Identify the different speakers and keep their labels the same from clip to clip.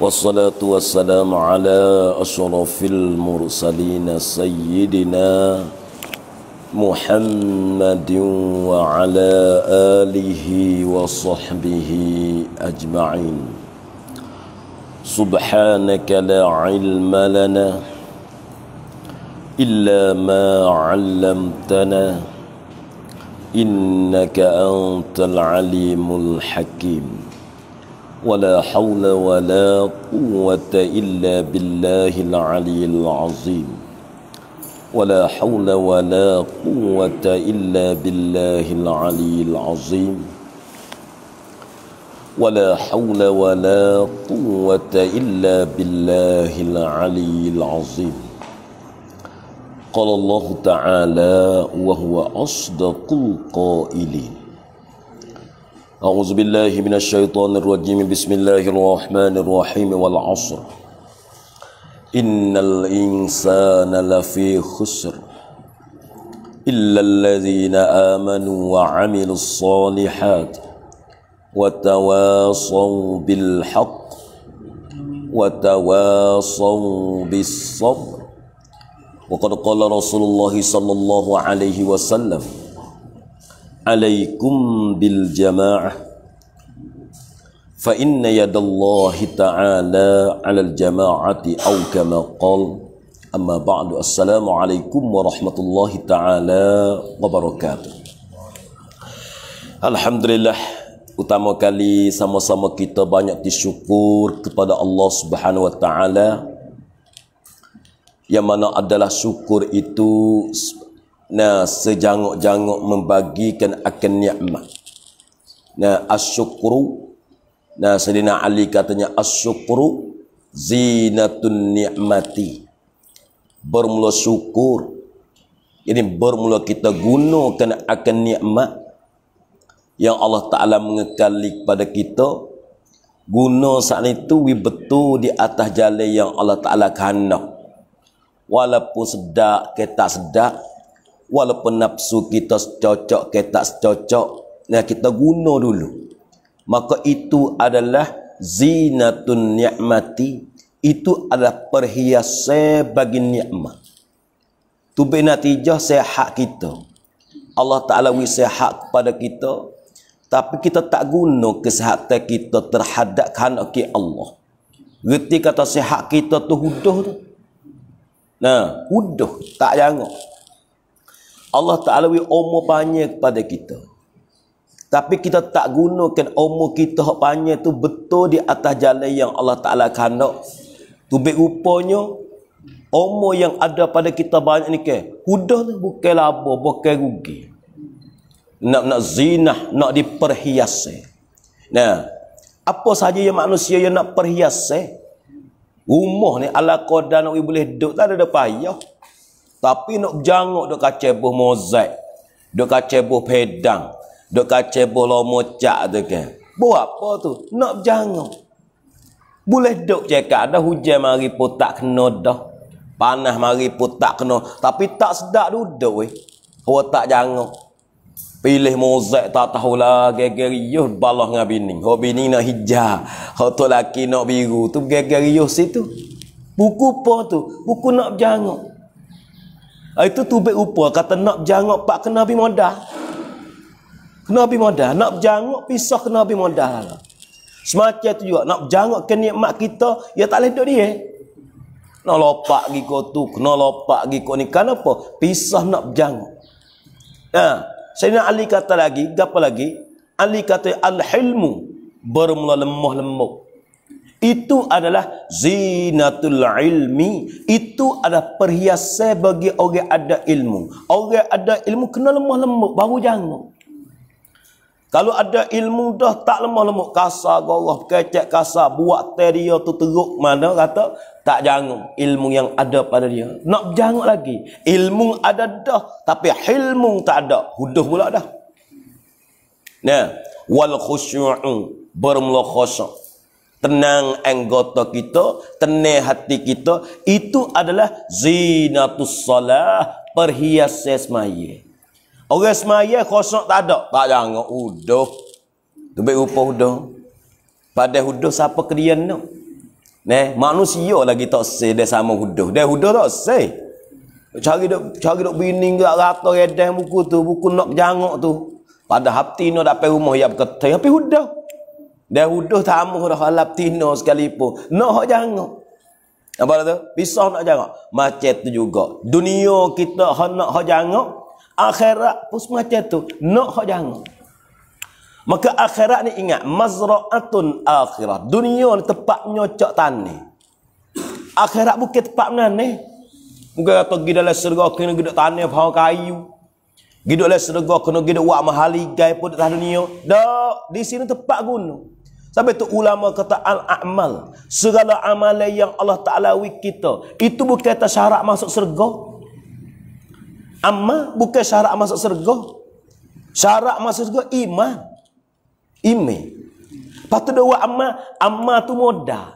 Speaker 1: والصلاة والسلام على أشرف المرسلين سيدنا محمد وعلى آله وصحبه أجمعين سبحانك لا علم لنا إلا ما علمتنا إنك أنت العليم الحكيم ولا حول ولا قوة إلا بالله العلي العظيم ولا حول ولا قوة إلا بالله العلي العظيم ولا حول ولا قوة إلا بالله العلي العظيم قال الله تعالى وهو أصدق القائلين أعوذ بالله من الشيطان الرجيم بسم الله الرحمن الرحيم والعصر إن الإنسان لفي خسر إلا الذين آمنوا وعملوا الصالحات وتواصوا بالحق وتواصوا بالصبر وقد قال رسول الله صلى الله عليه وسلم alaikum bil jamaah fa inna yadallahi ta'ala 'ala al jama'ati aw kama qala amma ba'du assalamu alaikum warahmatullahi ta'ala wabarakatuh. alhamdulillah utama kali sama-sama kita banyak disyukur kepada Allah Subhanahu wa ta'ala yang mana adalah syukur itu nah sejangok-jangok membagikan akan nikmat nah asyukru nah sedina ali katanya asyukru zinatun nikmati bermula syukur ini bermula kita gunakan akan nikmat yang Allah Ta'ala mengekali kepada kita guna saat itu we betul di atas jalan yang Allah Ta'ala kandang walaupun sedap kita sedak walaupun nafsu kita secocok ke tak secocok nah kita guna dulu maka itu adalah zinatun ni'mati itu adalah perhiasan bagi nikmat tu be natijah sehat kita Allah Ta'ala wis sehat kepada kita tapi kita tak guna kesehatan kita terhadap kehendak Allah Gerti kata sehat kita tu huduh tu. Nah, huduh. Tak jangan. Allah Ta'ala beri umur banyak kepada kita. Tapi kita tak gunakan umur kita yang banyak tu betul di atas jalan yang Allah Ta'ala kandung. Tubik rupanya, umur yang ada pada kita banyak ni ke? Hudah ni bukan labur, bukan rugi. Nak nak zinah, nak diperhiasi. Nah, apa saja yang manusia yang nak perhiasi? Rumah ni ala kodan, boleh duduk, tak ada payah. Tapi nak jangok duk kacai buh mozaik. Duk kacai buh pedang. Duk kacai buh lomocak tu kan. Buat apa tu? Nak jangok. Boleh duk cakap dah hujan mari pun tak kena dah. Panah mari pun tak kena. Tapi tak sedap duduk weh. Kau tak jangok. Pilih mozaik tak tahu lah. Geger yuh balah dengan bini. Kau bini nak hijau. Kau tu laki nak biru. Tu geger yuh situ. Buku apa tu? Buku nak jangok. Ah, itu tubik upa kata nak berjanguk pak kena bi modal. Kena bi modal, nak berjanguk pisah kena bi modal. Semacam tu juga nak berjanguk ke nikmat kita, ya tak leh duk dia. Nak lopak gi ko tu, kena lopak gi ko ni kenapa? Pisah nak berjanguk. Ha, Sayyidina Ali kata lagi, apa lagi? Ali kata al-hilmu bermula lemah lembut itu adalah zinatul ilmi itu adalah perhiasan bagi orang ada ilmu orang ada ilmu kena lemah lembut baru jangan kalau ada ilmu dah tak lemah lembut kasar gorah kecek kasar buat ter dia tu teruk mana kata tak jangan ilmu yang ada pada dia nak jangan lagi ilmu ada dah tapi ilmu tak ada huduh pula dah nah wal khusyu'u bermula khusyuk tenang anggota kita, tenang hati kita, itu adalah zinatus salah, perhiasan semaya. Orang semaya kosong tak ada. Tak jangan, uduh. Tapi upah uduh. Pada uduh siapa kerian tu? Ne, manusia lagi tak say dia sama uduh. Dia uduh tak say. Cari dok cari dok bini gak rata edeh buku tu, buku nak jangok tu. Pada hati ni dah pergi rumah ya berkata, tapi uduh. Dia huduh tamuh dah halap tino sekalipun. Nak no, jangan. Apa itu? Pisah nak jangan. Macam tu juga. Dunia kita nak jangan. Akhirat pun macam tu. Nak no, jangan. Maka akhirat ni ingat. Mazra'atun akhirat. Dunia ni tempat nyocok tani. Akhirat bukit tempat mana ni. Bukan kata pergi dalam serga kena gedak tani bahawa kayu. Gedak dalam kena gedak wak mahali gai pun di dunia. Dok, di sini tempat gunung. Tapi tu ulama kata al-amal. Segala amalan yang Allah Ta'ala wik kita. Itu bukan kata syarat masuk serga. Amal bukan syarat masuk serga. Syarat masuk serga iman. Iman. Lepas tu dia amal. Amal tu modal.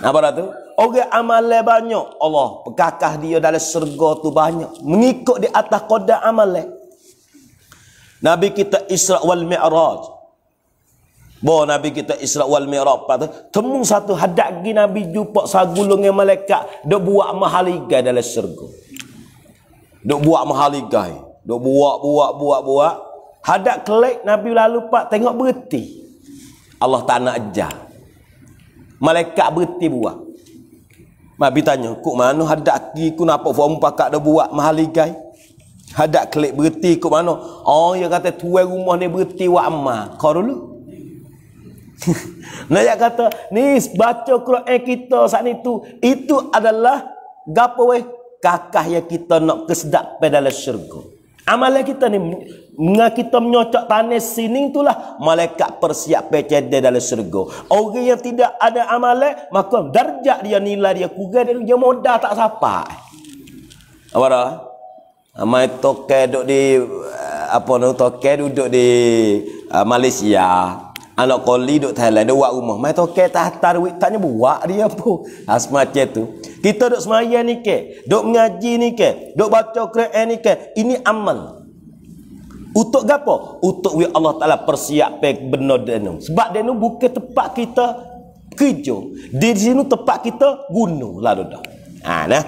Speaker 1: Apa dah tu? Orang amalan banyak. Allah pekakah dia dalam serga tu banyak. Mengikut di atas kodak amalan. Nabi kita Isra wal Mi'raj. Bawa Nabi kita Isra wal Mi'raj pat temu satu hadak gi Nabi jumpa sagulung malaikat dok buat mahaligai dalam syurga. Dok buat mahaligai, dok buat buat buat buat. Hadak kelek Nabi lalu pak tengok berhenti. Allah tak nak ajar. Malaikat berhenti buat. Nabi tanya, "Kok mano hadak gi ku napa form pakak dok buat mahaligai?" Hadak kelek berhenti kok mana, Oh, yang kata tuan rumah ni berhenti buat amal. Kau dulu. Nayak kata, ni baca Quran kita saat itu, itu adalah gapo weh kakah yang kita nak kesedak pedala syurga. Amalan kita ni dengan kita menyocok tanah sini itulah malaikat persiap PCD dalam syurga. Orang yang tidak ada amalan, maka darjat dia nilai dia kurang dan dia modal tak sampai. Apa dah? Amai tokek duduk di eh, apa nu tokek duduk di uh, Malaysia. Anak koli duk Thailand dia buat rumah. Mai tokek tak tarwik tanya buat dia apa. Ha semacam tu. Kita duk semaya ni ke, duk mengaji ni ke, duk baca Quran ni ke, ini amal. Untuk apa? Untuk we Allah Taala persiapkan benar denu. Sebab denu bukan tempat kita kerja. Di sini tempat kita guna lah dah. Ha nah.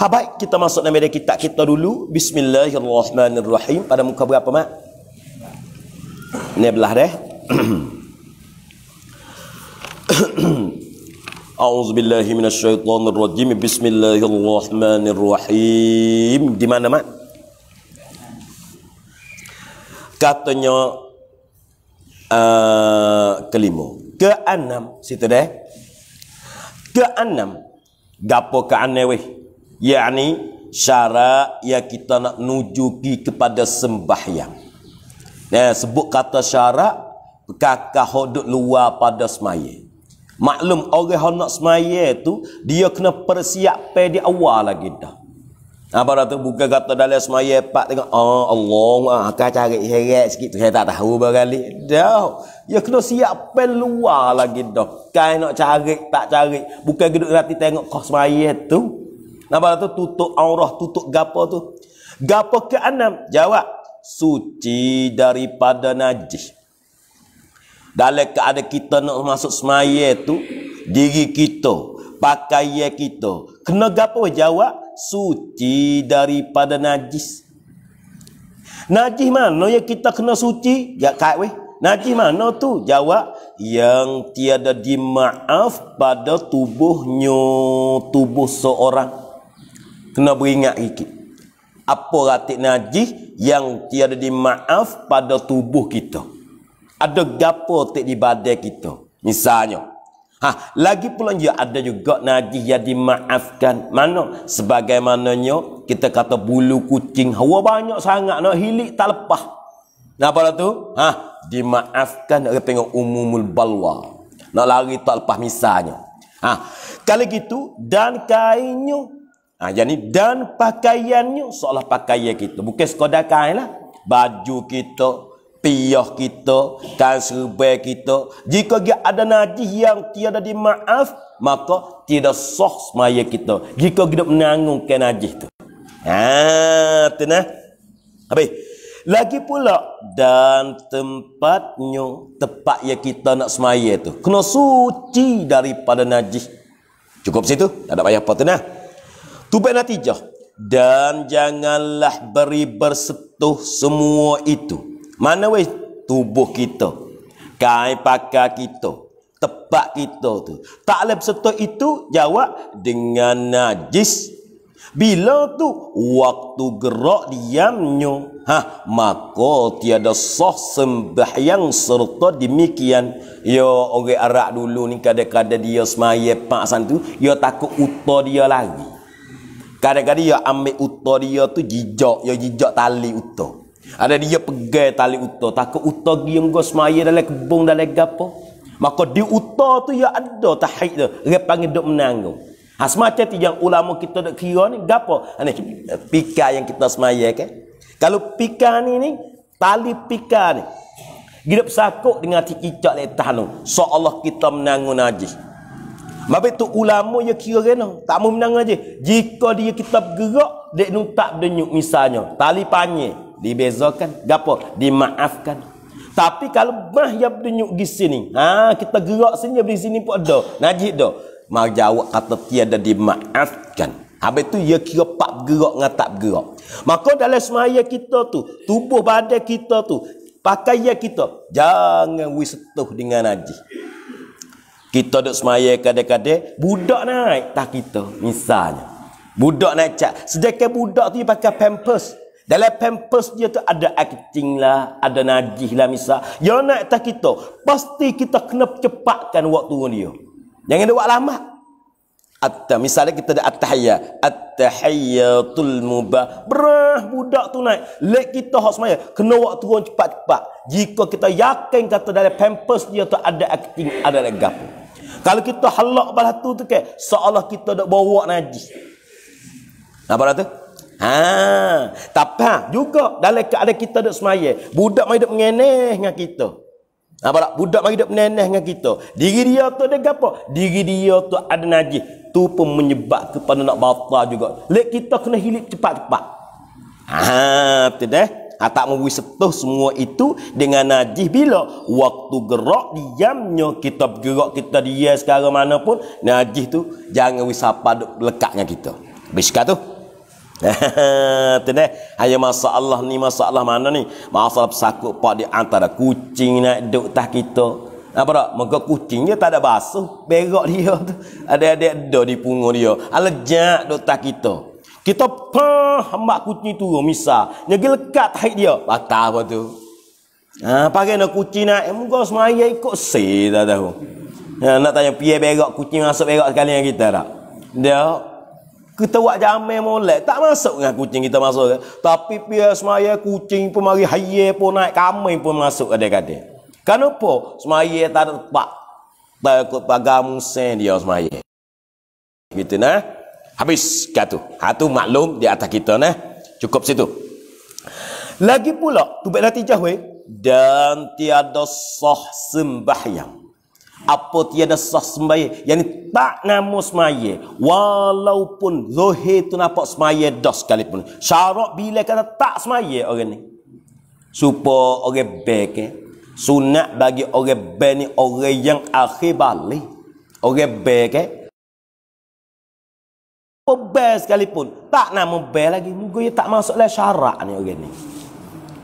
Speaker 1: Ha baik kita masuk dalam kitab kita dulu. Bismillahirrahmanirrahim. Pada muka berapa mak? Ini belah deh. أعوذ بالله من الشيطان الرجيم بسم الله الرحمن الرحيم دي مانا ما كاتنيا آه كلمو كأنم سيتدى كأنم غابو كأنوي يعني شارع يا كتنا نجوكي kepada sembahyang Nah, sebut kata syarak kakak hodut luar pada semaya. Maklum orang yang nak semaya tu, dia kena persiapkan di awal lagi dah. Apa dah tu buka kata dalam semaya pak tengok oh, Allah ah kau cari heret sikit tu saya tak tahu berkali dah. Ya kena siap pen luar lagi dah. Kau nak cari tak cari. Bukan geduk hati tengok kau semaya tu. Apa dah tu tutup aurah tutup gapo tu? Gapo ke enam? Jawab suci daripada najis. Dalam keadaan kita nak masuk semaya tu Diri kita Pakaian kita Kena apa jawab? Suci daripada najis Najis mana yang kita kena suci? Ya, kak weh Najis mana tu? Jawab Yang tiada dimaaf pada tubuhnya Tubuh seorang Kena beringat sikit Apa ratik najis Yang tiada dimaaf pada tubuh kita ada gapo tak di badai kita misalnya ha lagi pula juga ada juga najis yang dimaafkan mana sebagaimananya kita kata bulu kucing hawa banyak sangat nak hilik tak lepas Kenapa lah tu? Ha? Dimaafkan oleh tengok umumul balwa. Nak lari tak lepas misalnya. Ha? Kalau gitu, dan kainnya. Ha, jadi, dan pakaiannya seolah pakaian kita. Bukan sekadar kain lah. Baju kita, piyah kita dan serbaik kita jika dia ada najis yang tiada dimaaf maka tidak sah semaya kita jika kita menanggungkan najis itu. Ah, ha, tu nah habis lagi pula dan tempatnya tempat yang kita nak semaya itu, kena suci daripada najis cukup situ tak ada payah apa tu nah tu baik natijah dan janganlah beri bersetuh semua itu mana weh tubuh kita? Kain pakar kita? tebak kita tu? Tak boleh bersentuh itu jawab dengan najis. Bila tu waktu gerak diamnya. Ha, maka tiada sah sembahyang serta demikian. Yo ya, orang Arab dulu ni kadang-kadang dia semaya pak san tu, yo takut uta dia lagi. Kadang-kadang dia ambil uta dia tu jijok, dia jijok tali uta. Ada dia pegai tali uta. Takut uta giung go semaya dalam kebun dalam gapo. Maka di uta tu ya ada tahid tu. Dia panggil duk menanggung. Ha, semacam tu yang ulama kita duk kira ni. Gapo? Ini ha, pika yang kita semaya kan? Kalau pika ni ni. Tali pika ni. Gidup sakuk dengan tikicak ni tanung. So Allah kita menanggung najis. Mabe tu ulama ya kira kena. Tak mau menang aja. Jika dia kita bergerak, dia nutak denyuk misalnya. Tali panjang dibezakan gapo dimaafkan tapi kalau mah yang tunjuk di sini ha kita gerak sini di sini pun ada najid dah mah jawab kata tiada dimaafkan habis tu ya kira pak gerak ngan tak gerak maka dalam semaya kita tu tubuh badan kita tu pakaian kita jangan wisetuh dengan najis kita duk semaya kadang-kadang budak naik tak kita misalnya budak naik cak sedekah budak tu dia pakai pampers dalam pampers dia tu ada acting lah, ada najih lah misal. Yang nak tak kita, pasti kita kena cepatkan waktu dia. Jangan dia buat lama. Atta, misalnya kita ada at-tahiyya. At-tahiyyatul mubah. Berah budak tu naik. Lek kita hak semuanya. Kena waktu orang cepat-cepat. Jika kita yakin kata dalam pampers dia tu ada acting, ada legap. Kalau kita halak balas tu tu ke, seolah kita dah bawa najis. Nampak tak tu? Ha, tapi juga dalam keadaan kita duduk semaya, budak mai duduk mengeneh dengan kita. Apa ha, tak? Budak mai duduk meneneh dengan kita. Diri dia tu ada apa? Diri dia tu ada najis. Tu pun menyebab kepada nak batal juga. Lek kita kena hilip cepat-cepat. Ha, betul deh. Ha, tak mahu setuh semua itu dengan najis bila waktu gerak diamnya kita bergerak kita dia sekarang mana pun najis tu jangan wisapa lekat dengan kita. Bisikan tu. Itu ni. Hanya masalah ni, masalah mana ni. Masalah pesakut pak di antara ah, kucing nak duduk tak kita. Apa tak? Maka kucing dia tak ada basuh. Berok dia tu. Ada-ada ada di punggung dia. Alejak duduk tak kita. Kita pah, hamba kucing tu misal. Nyegi lekat tahik dia. Patah apa tu? Ha, pakai nak kucing nak. Eh, muka semaya ikut si tak tahu. Ha, nak tanya, pihak berok kucing masuk berok sekali dengan kita tak? Dia, kita buat jamai molek tak masuk dengan kucing kita masuk tapi pia semaya kucing pun mari haye pun naik kami pun masuk kadang kadai kenapa semaya tak ada tempat takut pagar musim dia semaya gitu nah habis kata hatu maklum di atas kita nah cukup situ lagi pula tu baiklah tijah dan tiada soh sembahyang apa tiada sah sembahyang yang ini, tak namo sembahyang walaupun zahir tu nampak sembahyang dah sekalipun syarat bila kata tak sembahyang orang ni supaya orang baik eh? sunat bagi orang baik ni orang yang akhir balik orang baik eh? apa sekalipun tak namo baik lagi mungkin tak masuklah syarat ni orang ni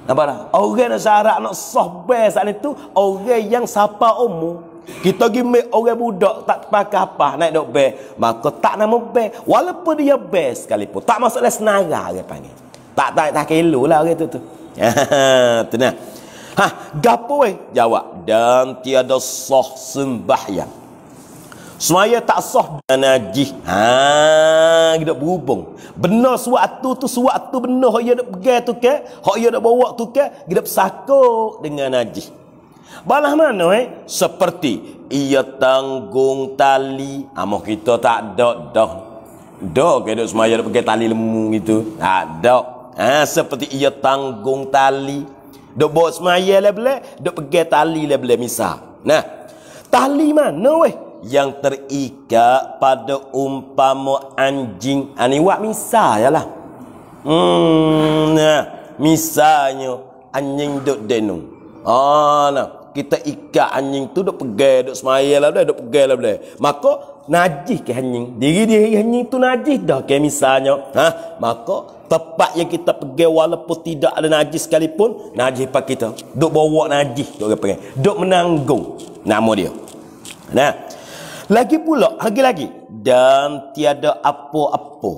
Speaker 1: apa dah? Orang yang syarat nak sah baik saat itu, orang yang sapa umur. Kita pergi make orang budak tak pakai apa naik dok bear. Maka tak nama bear. Walaupun dia bear sekalipun. Tak masuklah senara orang panggil. Tak tak tak kelo lah orang tu tu. Ha, tenang. Ha, gapo eh? Jawab. Dan tiada soh sembah yang. Semaya tak soh dan najih. Ha, kita berhubung. Benar suatu tu suatu benar hak dia nak pergi tu ke, hak dia nak bawa tu ke, kita bersakut dengan najih. Balah mana eh? Seperti ia tanggung tali. Amoh ah, kita tak ada dah. Dah ke duk semaya duk pakai tali lemu gitu. Tak ha, ada. Ha, seperti ia tanggung tali. dok bawa semaya lah boleh. dok pakai tali lah boleh misal. Nah. Tali mana weh? Yang terikat pada umpama anjing. Ini ha, buat misal ya lah. Hmm, nah. Misalnya anjing dok denung. Oh, nah kita ikat anjing tu duk pegel duk semayal lah duk pegel lah boleh maka najis ke anjing diri dia anjing tu najis dah ke misalnya ha maka tempat yang kita pergi walaupun tidak ada najis sekalipun najis pak kita duk bawa najis duk pergi duk menanggung nama dia nah lagi pula lagi lagi dan tiada apa-apa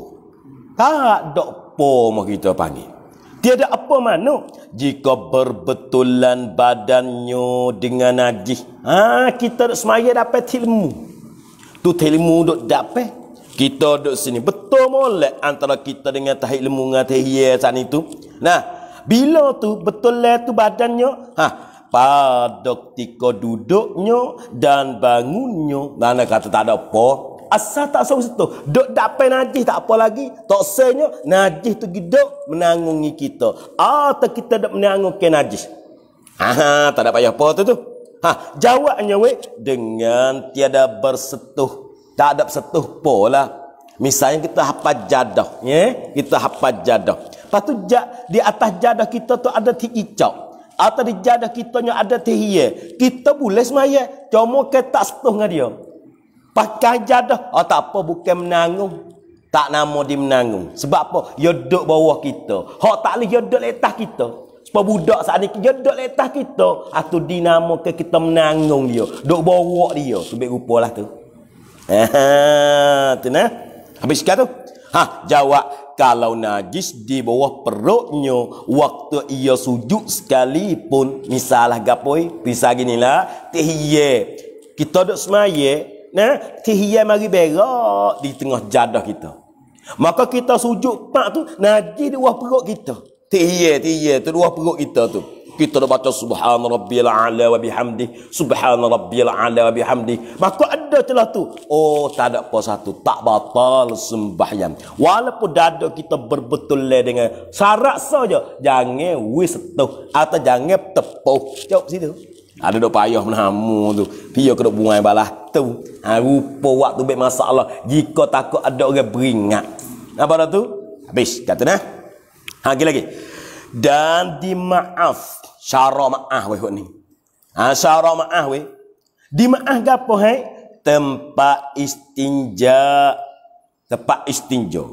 Speaker 1: tak ada apa mah kita panggil Tiada apa mana jika berbetulan badannya dengan nagih. Ha, kita duk semaya dapat ilmu. Tu ilmu duk dapat. Kita duduk sini betul molek antara kita dengan tahi ilmu dengan tahi san itu. Nah, bila tu betul le tu badannya, ha, pada ketika duduknya dan bangunnya, mana kata tak ada apa, Asal tak sama situ. Duk tak najis tak apa lagi. Tak senyo najis tu gedok menanggungi kita. Atau kita tak menanggungi najis. Haa, tak ada payah apa tu tu. Ha, jawabnya weh dengan tiada bersetuh. Tak ada bersetuh pola. Misalnya kita hafal jadah, ya? Yeah? Kita hafal jadah. Lepas tu di atas jadah kita tu ada tikicak. Atau di jadah kita ada tihye. Kita boleh semaya. Cuma kita tak setuh dengan dia. Pakai jadah. Oh, tak apa. Bukan menanggung. Tak nama dia menanggung. Sebab apa? Dia duduk bawah kita. Hak tak boleh dia duduk letak kita. Sebab budak saat ni dia duduk letak kita. Atau ah, dinamo ke kita menanggung dia. Duduk bawah dia. Sebab rupa lah tu. Haa. Tu nah. Habis sekarang tu. Ha, jawab kalau najis di bawah perutnya waktu ia sujud sekalipun misalah gapoi pisah ginilah tihye kita duk semaya Nah, tihiyah mari berak di tengah jadah kita. Maka kita sujud pak tu naji di luar perut kita. Tihiyah, tihiyah tu luar perut kita tu. Kita dah baca subhan rabbiyal ala wa bihamdi, subhan rabbiyal ala wa bihamdi. Maka ada celah tu. Oh, tak ada apa satu, tak batal sembahyang. Walaupun dada kita berbetul le dengan syarat saja jangan wis tu atau jangan tepuk. Jawab situ ada dok payah menamu tu pia kena buang balah tu ha rupa tu be masalah jika takut ada orang beringat apa dah tu habis kata nah ha lagi, lagi dan dimaaf syara maaf weh ni ha syara maaf we dimaaf gapo hai tempat istinja tempat istinja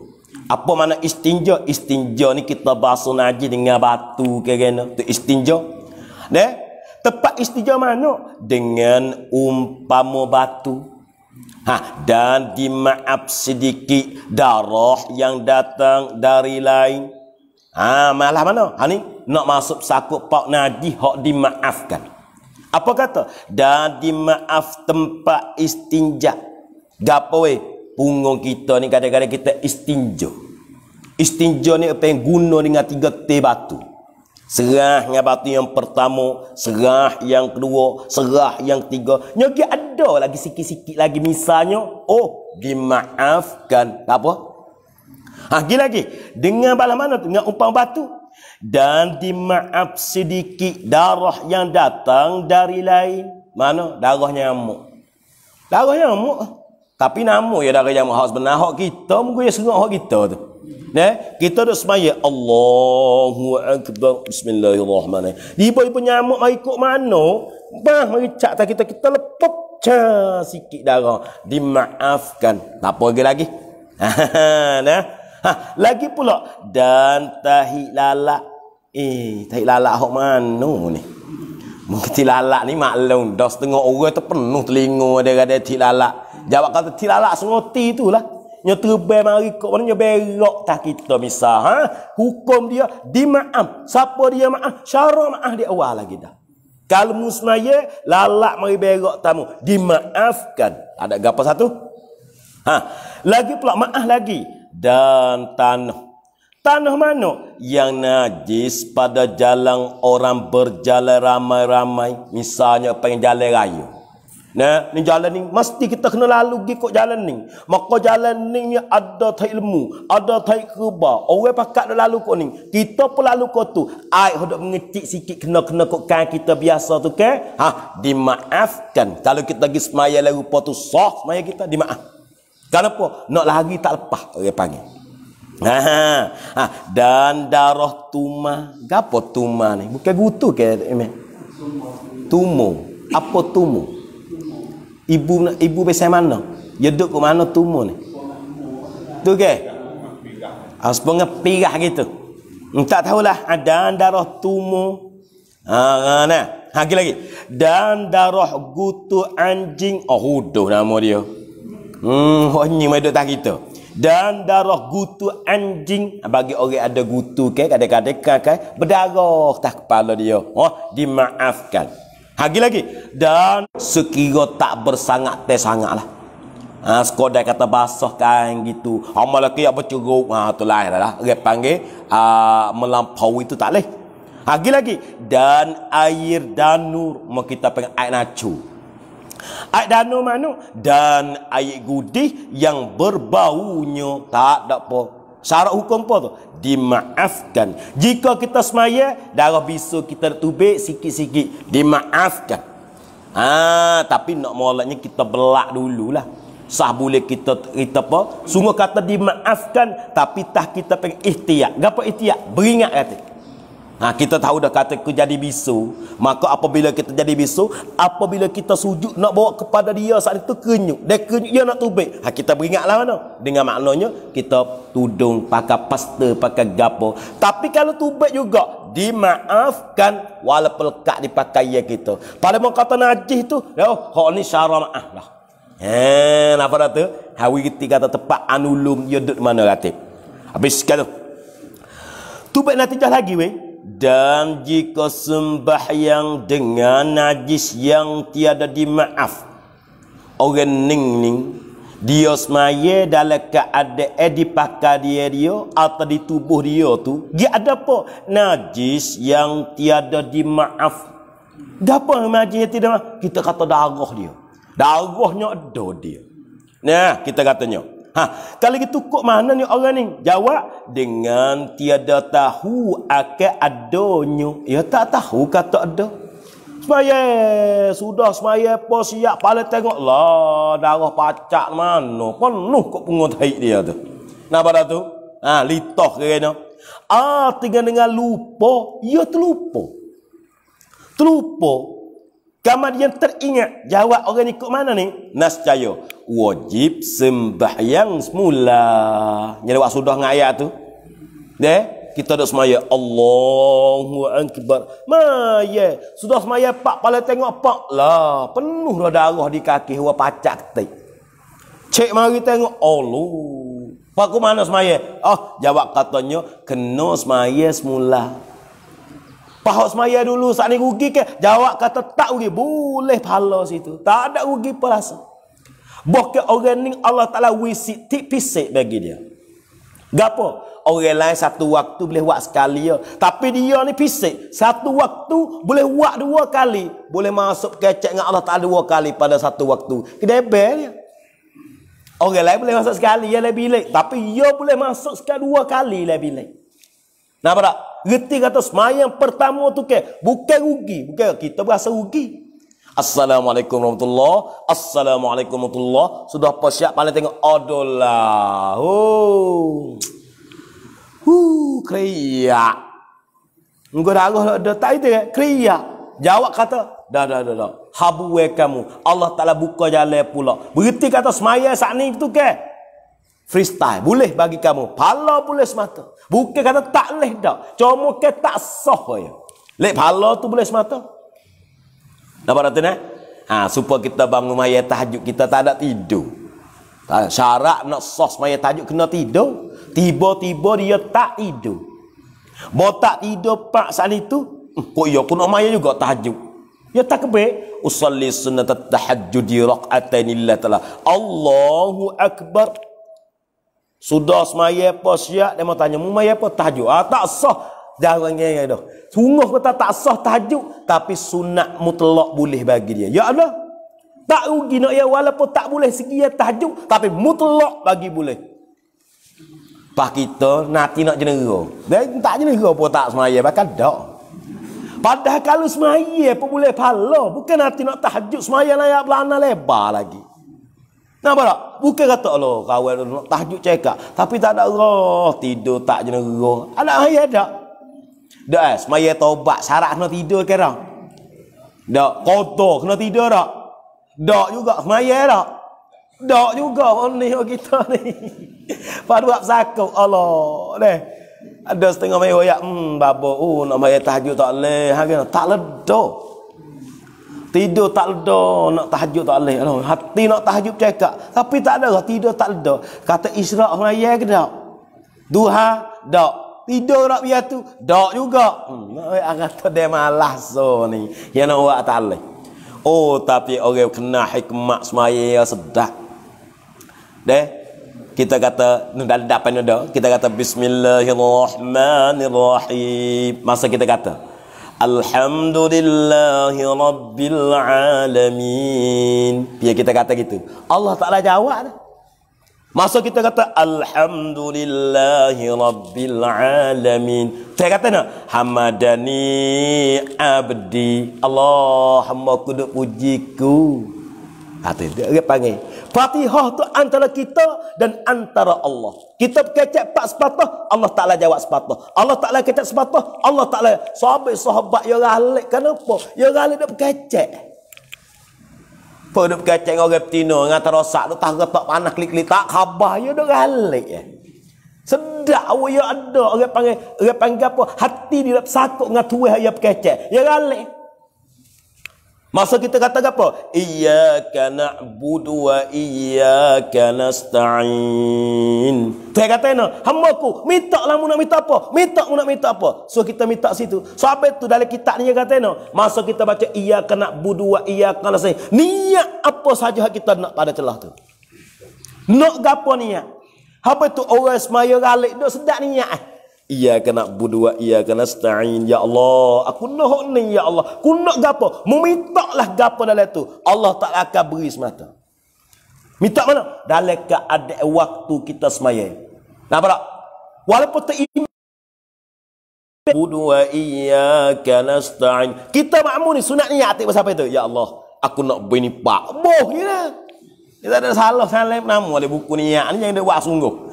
Speaker 1: apa mana istinja istinja ni kita basuh naji dengan batu ke kena tu istinja deh Tepat istija mana? Dengan umpama batu. Ha, dan dimaaf sedikit darah yang datang dari lain. Ha, malah mana? Ha, ni? Nak masuk sakut pak nadi, hak dimaafkan. Apa kata? Dan dimaaf tempat istinja. Gapa weh? Punggung kita ni kadang-kadang kita istinja. Istinja ni apa yang guna dengan tiga te batu. Serah yang batu yang pertama, serah yang kedua, serah yang ketiga. Nyoki ada lagi sikit-sikit lagi misalnya. Oh, dimaafkan. Apa? Ha, lagi lagi. Dengan bala mana tu? Dengan umpang batu. Dan dimaaf sedikit darah yang datang dari lain. Mana? Darah nyamuk. Darah nyamuk. Tapi nama ya darah nyamuk. Hak sebenar hak kita. Mungkin ya serang hak kita tu. Nah Kita dah semaya Allahu Akbar Bismillahirrahmanirrahim Tiba ibu nyamuk mari ikut mana Bah mari cak tak kita Kita lepuk cah sikit darah Dimaafkan Tak apa lagi lagi ha, Lagi pula Dan tahi lalak Eh tahi lalak hok mana ni Mungkin tilalak ni maklum Dah setengah orang tu penuh telinga Dia ada tilalak Jawab kata tilalak semua ti tu lah nya terbang mari kok mana berok tak kita misal ha hukum dia dimaaf siapa dia maaf syara maaf di awal lagi dah kalau musnaya lalak mari berok tamu dimaafkan ada gapa satu ha lagi pula maaf lagi dan tanah tanah mana yang najis pada jalan orang berjalan ramai-ramai misalnya pengen jalan raya Nah, ni jalan ni mesti kita kena lalu gi kok jalan ni. Maka jalan ni ada tai ilmu, ada tai khuba. Orang pakak dah lalu kok ni. Kita pun lalu kok tu. Ai hendak mengecik sikit kena-kena kok kan kita biasa tu ke? Kan? Ha, dimaafkan. Kalau kita pergi semaya lalu rupa tu sah semaya kita dimaaf. Kenapa? Nak lagi tak lepas orang panggil. Ha, ha, ha. dan darah tuma. Gapo tuma ni? Bukan gutu ke? Tumo. Apa tumo? ibu ibu pesan mana ya duduk ke mana tumuh ni tu ke harus ah, pun ngepirah gitu hmm, tak tahulah ada ah, darah tumuh ha, ah, nah. ha, lagi, lagi dan darah gutu anjing oh huduh nama dia hmm ni maduk tak kita dan darah gutu anjing bagi orang ada gutu ke kadang-kadang ke berdarah tak kepala dia oh dimaafkan Hagi lagi dan sekiranya tak bersangat te lah, Ha sekodai kata basah kan gitu. Amal laki apa ceruk ha tu lain lah. Ya lah. panggil ha, melampaui itu tak leh. Lagi lagi dan air danur mak kita pengen air nacu. Air danur mana dan air gudih yang berbaunya tak dapat, Syarat hukum apa tu? dimaafkan jika kita semaya darah bisu kita tubik sikit-sikit dimaafkan ha, tapi nak mualatnya kita belak dululah sah boleh kita kita apa Sungguh kata dimaafkan tapi tah kita pengen ikhtiar gapo ikhtiar beringat kata Ha, kita tahu dah kata ku jadi bisu. Maka apabila kita jadi bisu, apabila kita sujud nak bawa kepada dia saat itu kenyuk. Dia kenyuk, dia nak tubik. Ha, kita beringatlah mana? Dengan maknanya, kita tudung, pakai pasta, pakai gapo. Tapi kalau tubik juga, dimaafkan walaupun kak dipakai ya kita. Pada mau kata najih tu, ya, oh, kalau ni syara maaf lah. Eh, ha, apa kata? Hawi kata tepat anulum, dia duduk mana ratif. Habis sekali. Tubik nanti jah lagi weh. Dan jika sembahyang dengan najis yang tiada dimaaf. Orang ning-ning. Dia semaya dalam keadaan dipakai dia dia atau di tubuh dia tu. Dia ada apa? Najis yang tiada dimaaf. Dapa majis yang tidak maaf? Kita kata darah dia. Darahnya ada dia. Nah, kita katanya. Ha, kalau gitu kok mana ni orang ni? Jawab dengan tiada tahu akan adonyo. Ya tak tahu kata ada. Semaya sudah semaya pun siap pala tengok lah darah pacak mana penuh kok pungut dia tu. Nah pada tu. Ha litoh kerana ah tinggal dengan lupa, ya terlupa. Terlupa. Kamu yang teringat jawab orang ikut mana ni? Nascaya wajib sembahyang semula. Jadi waktu sudah ngayak tu. Deh, kita dah semaya Allahu Akbar. Maya, sudah semaya pak pala tengok pak lah. Penuh dah darah di kaki wa pacak te. Cek mari tengok Allah. Pak ku mana semaya? Oh, jawab katanya kena semaya semula. Pak semaya dulu sak ni rugi ke? Jawab kata tak rugi. Boleh pala situ. Tak ada rugi pala. Bahkan orang ni Allah Ta'ala wisik tip pisik bagi dia. Gapo? Orang lain satu waktu boleh buat sekali ya. Tapi dia ni pisik. Satu waktu boleh buat dua kali. Boleh masuk kecek dengan Allah Ta'ala dua kali pada satu waktu. Kedebel ya. Orang lain boleh masuk sekali ya lebih lek. Tapi dia boleh masuk sekali dua kali lebih lek. Nampak tak? Gerti kata semayang pertama tu ke. Bukan rugi. Bukan kita berasa rugi. Assalamualaikum warahmatullahi wabarakatuh. Assalamualaikum warahmatullahi wabarakatuh. Sudah persiap, paling tengok adullah. Oh. Hu, kriya. Engkau dah agak dah tak itu kan? Kriya. Jawab kata, dah dah dah dah. Habuwe kamu. Allah Taala buka jalan pula. Berhenti kata semaya saat ni itu ke? Freestyle. Boleh bagi kamu. Pala boleh semata. Bukan kata tak leh dah. Cuma ke tak sah. Ya. Lek pala tu boleh semata. Nampak tak tu nak? Ha, supaya kita bangun maya tahajud kita tak ada tidur. syarat nak sos maya tahajud kena tidur. Tiba-tiba dia tak tidur. Mau tak tidur pak saat itu, hmm, kok iya aku nak maya juga tahajud. Ya tak kebe. Usalli sunnat tahajud di rakatan illa ta'ala. Allahu Akbar. Sudah semaya apa siap? Dia mau tanya, mau apa? Tahajud. Ah, tak sah. Jarang yang ada. Sungguh kata tak sah tahajud. Tapi sunat mutlak boleh bagi dia. Ya Allah. Tak rugi nak ya. Walaupun tak boleh segi ya tahajud. Tapi mutlak bagi boleh. Pak kita nanti nak jenera. Dan tak jenera pun tak semaya. Bahkan tak. Padahal kalau semaya pun boleh pahala. Bukan nanti nak tahajud semaya layak belana lebar lagi. Nampak tak? Bukan kata Allah kawan nak tahajud cekak. Tapi tak ada roh. Tidur tak jenera. Ada ayat tak? Dah, eh, semaya taubat syarat kena tidur ke dah? Dak, kotor kena tidur dak? Dak juga semaya dak? Dak juga ni kita ni. Padu ab zakat Allah. Deh. Ada setengah mai royak, hmm babo oh uh, nak maya tahajud tak leh, hang tak ledo. Tidur tak ledo, nak tahajud tak leh. Allah, hati nak tahajud cekak, tapi tak ada tidur tak ledo. Kata Isra' semaya ke dak? Duha dak? Tidur nak biar tu. Dok juga. Hmm. Agak tu dia malah so ni. Ya nak buat tak boleh. Oh tapi orang okay, kena hikmat semuanya ya sedap. Deh. Kita kata, dah dapat ni dah. Kita kata, Bismillahirrahmanirrahim. Masa kita kata, Alhamdulillahi Rabbil Alamin. Biar kita kata gitu. Allah Ta'ala jawab dah. Masa kita kata Alhamdulillahirrabbilalamin Saya kata nak Hamadani abdi Allahumma kuduk pujiku Hati dia, dia panggil Fatihah tu antara kita dan antara Allah Kita kecek pak sepatah Allah Ta'ala jawab sepatah Allah Ta'ala kecek sepatah Allah Ta'ala Sahabat-sahabat yang ralik Kenapa? Yang ralik dia berkecek apa nak kacang orang betina dengan terosak tu tak retak panah klik-klik tak khabar ya dok galik ya. Sedak awak ya ada orang panggil orang panggil apa hati dia bersatu dengan tuah ayah pekecek. Ya galik. Masa kita kata apa? Iyaka na'budu wa iyaka nasta'in. Tu yang kata ni. Hamba ku, minta lah mu nak minta apa? Minta mu nak minta apa? So kita minta situ. So apa tu dalam kitab ni yang kata ni? Masa kita baca iyaka na'budu wa iyaka nasta'in. Niat apa sahaja kita nak pada celah tu. Nak apa niat? Apa tu orang semaya ralik? Dia sedap niat. Eh? Ia kena budua, ia kena setain, Ya Allah, aku nak ni, ya Allah. Aku nak gapa. lah, gapa dalam tu. Allah tak akan beri semata. Minta mana? Dalam keadaan waktu kita semaya. Nampak tak? Walaupun terima. Budua, ia kena setain. Kita makmur ni, sunat ni, atik pasal apa itu? Ya Allah, aku nak bini pak. Boh, ya lah. Dia tak ada salah salah nama oleh buku niat ya, ni yang dia buat sungguh.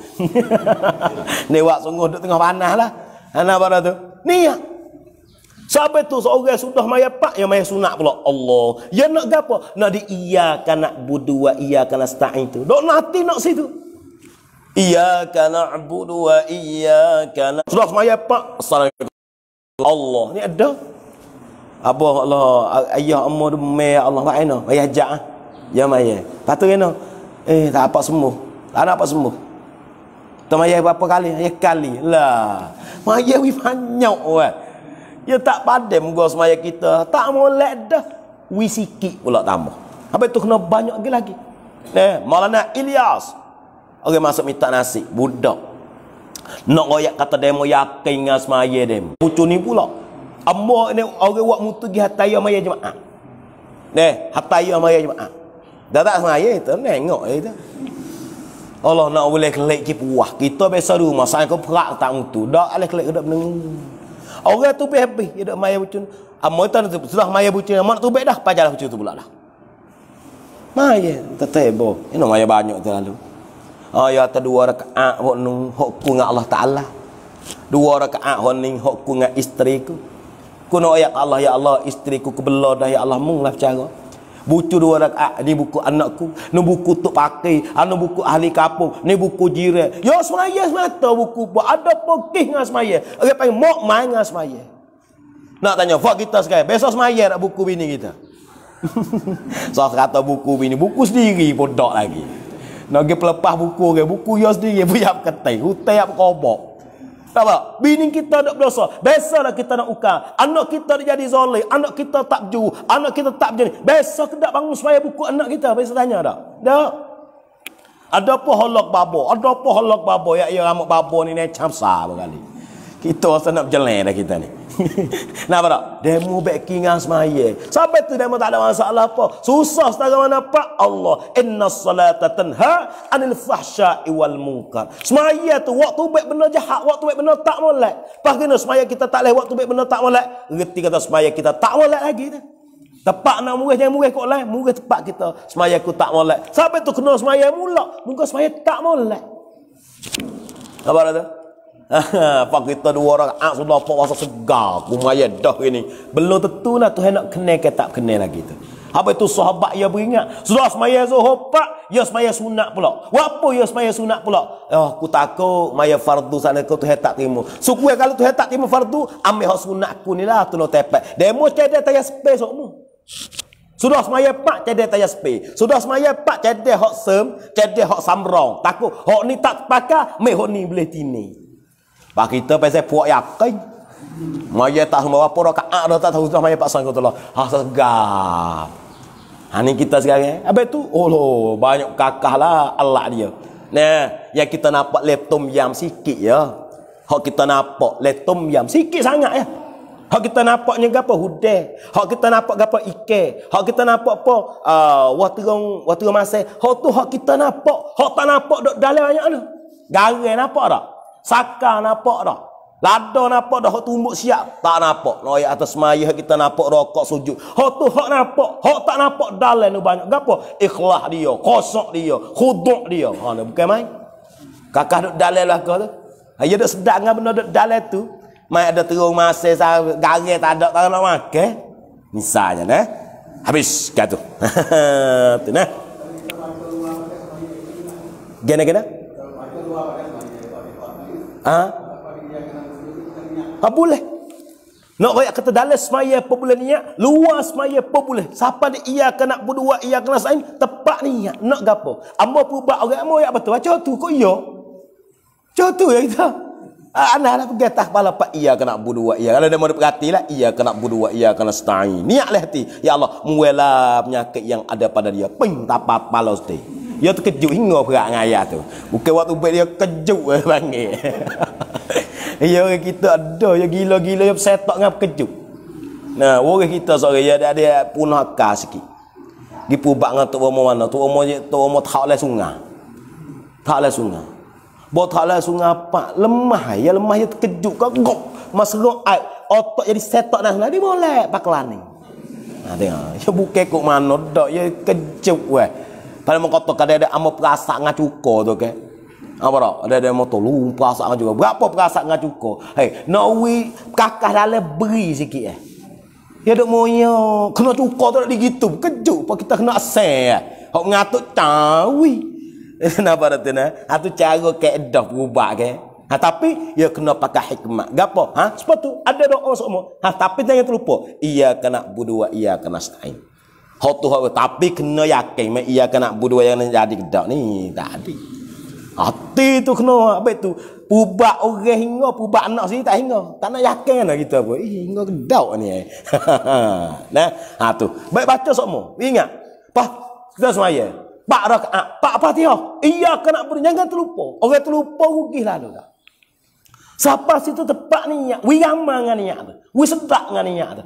Speaker 1: dia buat sungguh duk tengah panas lah. Ana pada tu. Niat. Ya. Siapa tu seorang sudah maya pak yang maya sunat pula. Allah. Ya nak gapo? Nak iya, nak budu wa iyyaka nasta'in tu. Dok nanti nak situ. Iyyaka na'budu wa iya nasta'in. Sudah maya pak. Assalamualaikum. Allah. Ni ada. Apa Allah ayah ummu dumai Allah wa aina. Ayah ja'ah. Yang maya. Eh. Lepas tu kena. Eh, tak apa semua, Tak ada apa semua? Tu maya berapa kali? Ya, kali. Lah. Maya wih banyak orang. Eh. Ya tak padam gua semaya kita. Tak boleh dah. Wih sikit pula tambah. Habis tu kena banyak lagi lagi. Eh, nak Ilyas. Orang okay, masuk minta nasi. Budak. Nak royak kata demo yakin dengan semaya dem. Pucu ni pula. Amor ni orang buat mutu di hataya maya jemaah. Eh, hataya maya jemaah. Dah tak sengaja kita Nengok kita Allah nak boleh kelek ke puah Kita biasa rumah Saya kau perak tak mutu Dah boleh kelek Dah menunggu Orang tu habis Dia ah, dah maya bucun Amo tu Sudah maya bucun Amo tu baik dah Pajar bucun tu pula lah Maya Tetebo Ini maya banyak terlalu Oh ah, ya ada dua rakaat Hukum dengan Allah Ta'ala Dua orang rakaat Hukum dengan isteri ku Kuno ayat Allah Ya Allah Isteri ku kebelah dah Ya Allah Mung lah cara Bucu dua rakaat ni buku anakku, ni buku tok pakai, anu ha, buku ahli kapung, ni buku jiran. Yo semaya semata buku buat ada pokih dengan semaya. Orang panggil mok main dengan semaya. Nak tanya fak kita sekarang, besok semaya nak buku bini kita. So kata buku bini, buku sendiri bodoh lagi. Nak pergi pelepah buku ke, buku yo sendiri punya ketai, hutai apa kobok. Tak apa? Bini kita nak berdosa. Biasalah kita nak ukar. Anak kita nak jadi zolai. Anak kita tak ju. Anak kita tak jadi. Biasa kena bangun supaya buku anak kita. Biasa tanya tak? Tak. Ada apa holok babo? Ada apa holok babo? Ya, ya, ramak babo ni ni. Camsa berkali. Kita rasa nak berjalan dah kita ni. nak apa tak? Demo backing yang semaya. Sampai tu demo tak ada masalah apa. Susah setara mana apa? Allah. Inna salata tanha anil fahsyai wal Muka. Semaya tu waktu baik benda jahat. Waktu baik benar tak molek. Pas kena semaya kita tak leh. Waktu baik benar tak molek. Gerti kata semaya kita tak molek lagi tu. Tepat nak murah jangan murah kok lain. Murah tepat kita. Semaya aku tak molek. Sampai tu kena semaya mula. Muka semaya tak molek. Apa tu? apa kita dua orang ah, Sudah apa rasa segar Kumaya dah ini Belum tentu lah Tuhan nak kenal ke tak kenal lagi tu Apa itu sahabat yang beringat Sudah semaya zuhur pak Ya semaya sunat pula Apa ya semaya sunat pula Oh aku takut Maya fardu sana kau Tuhan tak terima So kalau tu tak timu fardu Ambil hak sunat aku ni lah Tuhan tepat Demo cedek tanya space Sokmu sudah semaya pak cedek tayar sepi. Sudah semaya pak cedek hok sem, cedek hak samrong. Takut hak ni tak pakai, meh hok ni boleh tini pak kita pasal puak yakin. Maya tak sembah apa dah kaak dah tak tahu dah maya pasang kata lah. Ha segar. Ha ni kita sekarang. Eh? tu? Oh lo, banyak kakah lah Allah dia. Nah, yang kita nampak letum yam sikit ya. Hak kita nampak letum yam sikit sangat ya. Hak kita nampaknya gapo hude. Hak kita nampak gapo ike. Hak kita nampak apa? Ah, uh, waktu rong, waktu masa. Hak tu hak kita nampak. Hak tak nampak dok dalam banyak ana. Garang nampak tak? Saka nampak dah. Lada nampak dah. Hak tumbuk siap. Tak nampak. Loyak atas maya kita nampak rokok sujud. Hak tu hak nampak. Hak tak nampak dalam ni banyak. Gapa? Ikhlas dia. Kosok dia. Khuduk dia. Ha ni bukan main. Kakak duduk dalam lah kau tu. Ha, dia duduk sedap dengan benda duduk dalam tu. Main ada terung masih sampai garing tak ada tak nak makan. Misalnya nah. Habis gitu. tu nah. Gena-gena? Ha? Tak ha, boleh. Nak royak kata dalam semaya apa boleh niat, luar semaya apa boleh. Siapa dia ia kena berdua, ia kena sain, tepat niat. Nak gapo? Amba perubat orang, amba royak betul. Macam tu kok iya? Macam tu ya kita. Ha, Ana lah pergi atas kepala pak ia kena berdua, ia. Kalau dia mau perhati lah, ia kena berdua, ia kena setain. Niat lah hati. Ya Allah, muwela penyakit yang ada pada dia. Ping, tak apa-apa dia terkejut hingga perak dengan ayah tu. Bukan waktu baik dia kejut eh, panggil. Ya orang kita ada ya gila-gila ya setak dengan kejut. Nah, orang kita sore ya ada ada punah akal sikit. Di pubak dengan tu omo mana? Tu omo je tu omo tak Boleh sungai. Tak le sungai. Bot tak le sungai apa? Lemah ya lemah ya terkejut ke gok. Masro ai otak jadi setak dah sana. Dia boleh pak lani. dia. Ya bukan kok mana dak ya kejut pada mau kata kadang ada amo perasa nga cuko tu ke. Apa tak? Ada ada motor lu perasa nga cuko. Berapa perasa nga cuko? Hei, nawi kakak lale beri sikit eh. Ya dok moyo, kena cuko tu di gitu. Kejuk pa kita kena asal ya. Eh. Hok ngatuk cawi. Kenapa dah tena? Ha, Atu cara ke edah berubah ke? Ha, tapi ya kena pakai hikmah. Gapo? Ha? Sepatu ada doa semua. Ha, tapi jangan terlupa. Ia kena budua, ia kena stain. Hotu hotu tapi kena yakin mai ia kena budu yang jadi kedak ni tadi. Hati tu kena apa tu? Pubak orang hingga pubak anak sini tak hingga. Tak nak yakin lah kita pun. Ih hingga kedak ni. Eh. nah, ha tu. Baik baca semua. Ingat. Pa, kita semua ya. Pak rakaat, ah, pak Fatihah. Ia kena budu jangan terlupa. Orang terlupa rugilah tu. Siapa situ tepat niat, wiyamang niat tu. Wisedak niat tu.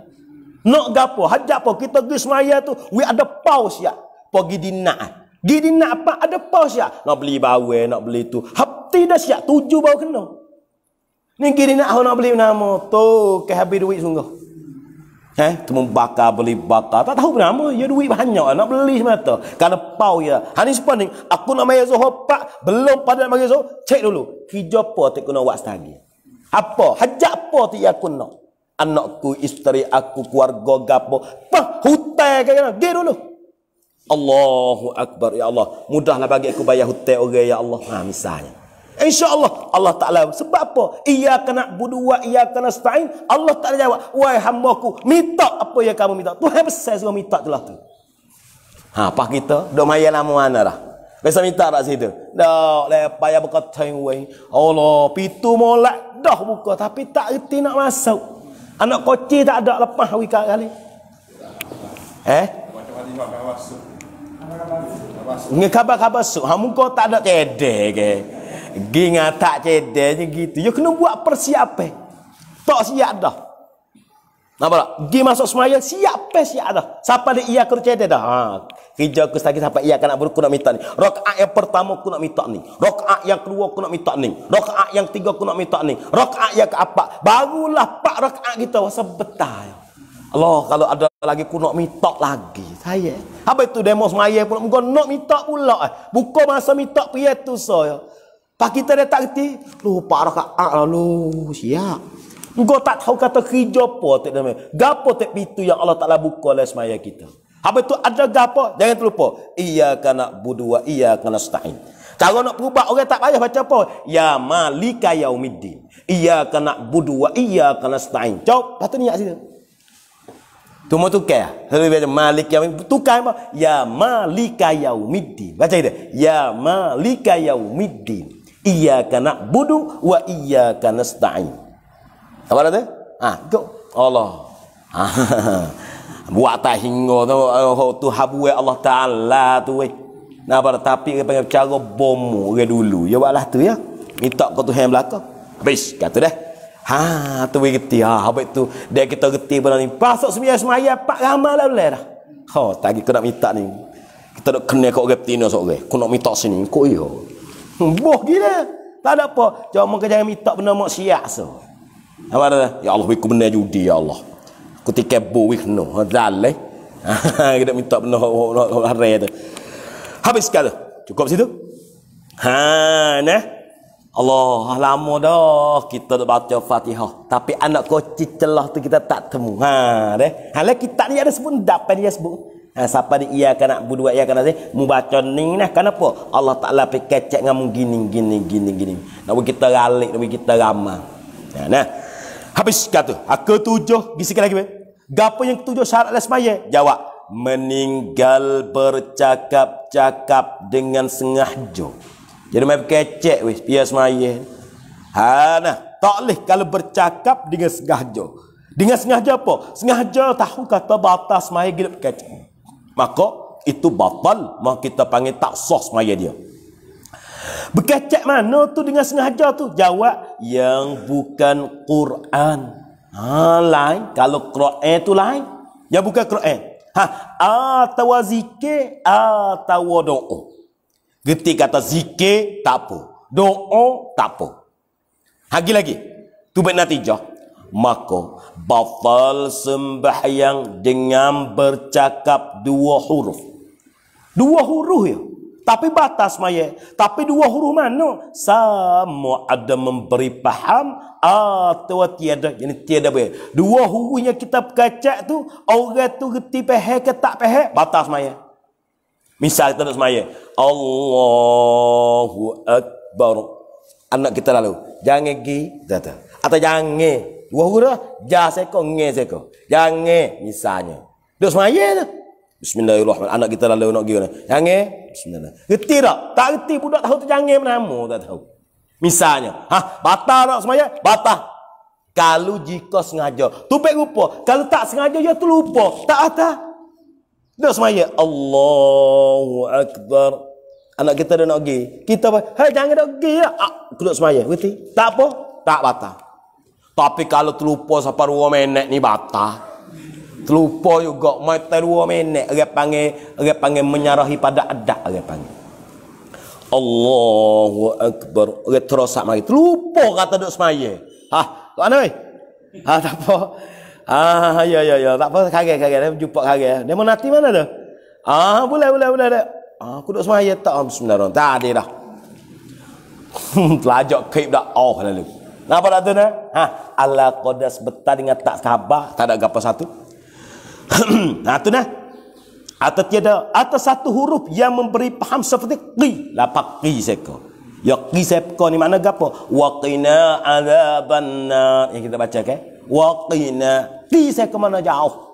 Speaker 1: Nak gapo? Hajat apa? Kita pergi semaya tu, we ada pause ya. Pergi dinak. Di dinak apa? Ada pause ya. Nak beli bawel, nak beli tu. Hap tidak siap ya. tujuh bawa kena. Ni kiri nak nak beli nama tu, ke habis duit sungguh. Eh, tu bakar beli bakar. Tak tahu nama, ya duit banyak ya. nak beli semata. Karena pau ya. Hani sepan ni, aku nak mai Zohor pak, belum pada nak mai Zohor, cek dulu. Hijau apa tak kena buat setagi. Apa? Hajak apa tak aku anakku, isteri aku, keluarga gapo, pah hutang kaya nak gero lu. Allahu akbar ya Allah. Mudahlah bagi aku bayar hutang orang ya Allah. Ha misalnya. InsyaAllah Allah Ta'ala Sebab apa? Ia kena budua Ia kena stain. Allah Ta'ala jawab Wahai hamba Minta apa yang kamu minta Tuhan besar semua minta tu lah tu Ha, apa kita? Dok maya lama mana dah? Biasa minta tak situ? Dok, lepas yang berkata Allah, pintu molek Dah buka Tapi tak reti nak masuk Anak kocir tak ada lepas hari kali. Eh? Ni khabar-khabar su. Ha muka tak ada cedek ke. Ginga tak cedeknya gitu. Yo ya kena buat persiapan. Tak siap dah. Nampak tak? Gi masuk semaya siap pe siap dah. Siapa dia ia kerja dah. Ha, Hijau aku lagi sampai iya kan aku nak minta ni. Rakaat yang pertama aku nak minta ni. Rakaat yang kedua aku nak minta ni. Rakaat yang tiga aku nak minta ni. Rakaat yang keempat barulah pak rakaat kita rasa betah. Ya. Allah kalau ada lagi aku nak minta lagi. Saya. Apa itu demo semaya pula muka nak minta pula eh, Buka masa minta pria tu saya. Pak kita dia tak reti. Lu pak rakaat lalu siap. Engkau tak tahu kata hijau apa tak tak pintu yang Allah taklah buka lah semaya kita. Habis tu ada apa? Jangan terlupa. Ia kena budua, wa ia kena setain. Kalau nak perubah orang tak payah baca apa? Ya malika ya umiddin. Ia kena budua, wa ia kena setain. Cok. Lepas tu niat sini. Tu mau tukar. baca malik ya umiddin. Tukar apa? Ya malika ya umiddin. Baca itu. Ya malika ya umiddin. Ia kena budu wa ia kena setain. Apa ada? Ah, go. Allah. Ah, buat atas hingga tu uh, tu habuai eh Allah Taala tu weh. Nah pada tapi pengen cara bom ke dulu. Ya buatlah tu ya. Minta tu Tuhan belaka. Habis kata dah. Ha tu weh geti ha habis tu dia kita geti pada ni. Pasok semaya semaya pak ramalah boleh dah. Ha tadi kena minta ni. Kita nak kena kau geti ni sok weh. Kau nak minta sini kau ya. Hmm, boh gila. Tak ada apa. Cuma kerja minta benda maksiat so. Apa dah? Ya Allah, aku benar judi ya Allah ketika bu no, ha, zalai eh? ha, kita minta benar hari tu habis sekali cukup situ ha nah Allah lama dah kita tak baca Fatihah tapi anak koci celah tu kita tak temu ha deh hal kita ni ada sebut dapat dia sebut ha siapa dia ia kena buduak ia kena mu baca ni nah kenapa Allah Taala pe kecek ngam gini gini gini gini nak kita ralik nak kita ramah ha, nah, nah. habis kata aku tujuh bisik lagi be. Gapa yang ketujuh syarat dalam sembahyang? Jawab. Meninggal bercakap-cakap dengan sengaja. Jadi main kecek weh pia sembahyang. Ha nah, tak leh kalau bercakap dengan sengaja. Dengan sengaja apa? Sengaja tahu kata batas sembahyang gelap kecek. Maka itu batal, maka kita panggil tak sah sembahyang dia. Bekecek mana tu dengan sengaja tu? Jawab yang bukan Quran. Ha, lain. Kalau Qur'an tu lain. Yang bukan Qur'an. Ha, atau zikir atau doa. Getik kata zikir, tak apa. Doa, tak apa. Ha, lagi lagi. Tu baik natijah. Maka, batal sembahyang dengan bercakap dua huruf. Dua huruf ya. Tapi batas maya. Tapi dua huruf mana? Sama ada memberi paham atau tiada. Jadi tiada apa Dua hurufnya kita kacak tu, orang tu reti pehe ke tak pehe, batas maya. Misal kita nak semaya. Allahu Akbar. Anak kita lalu. Jangan pergi. Atau jangan. Dua huruf dah. Jah seko, nge seko. Jangan. Misalnya. Dia semaya tu. Bismillahirrahmanirrahim. Anak kita lalu nak gimana? Jangan. Bismillahirrahmanirrahim. Gerti tak? Tak gerti. Budak tahu tu jangan menamu. Tak tahu. Misalnya. Ha? Batal nak semuanya? Batal. Kalau jika sengaja. Tupik lupa. Kalau tak sengaja, ya lupa. Tak ada. Dia semuanya. Allahu Akbar. Anak kita dah nak pergi. Kita apa? Hei, jangan nak pergi. Ya. Ah, kuduk semuanya. Gerti? Tak apa? Tak batal. Tapi kalau terlupa separuh menek ni batal terlupa juga mai teru menek orang panggil orang panggil menyarahi pada adat orang panggil Allahu akbar orang terosak mari terlupa kata duk semaya ha kau ana oi ha tak apa ha ya ya ya tak apa kage kage dia jumpa kage dia mau nanti mana tu ha boleh boleh boleh dah ha, aku duk semaya tak bismillah tak ada dah hmm, Telajak kaib dah oh lalu Nah pada tu ni? Ha? Allah kodas betar dengan tak sabar Tak ada gapa satu nah tu nah atau tiada atau satu huruf yang memberi paham seperti qi lapak qi seko ya qi seko ni mana gapo waqina adzabanna yang kita baca ke okay? waqina qi seko mana jauh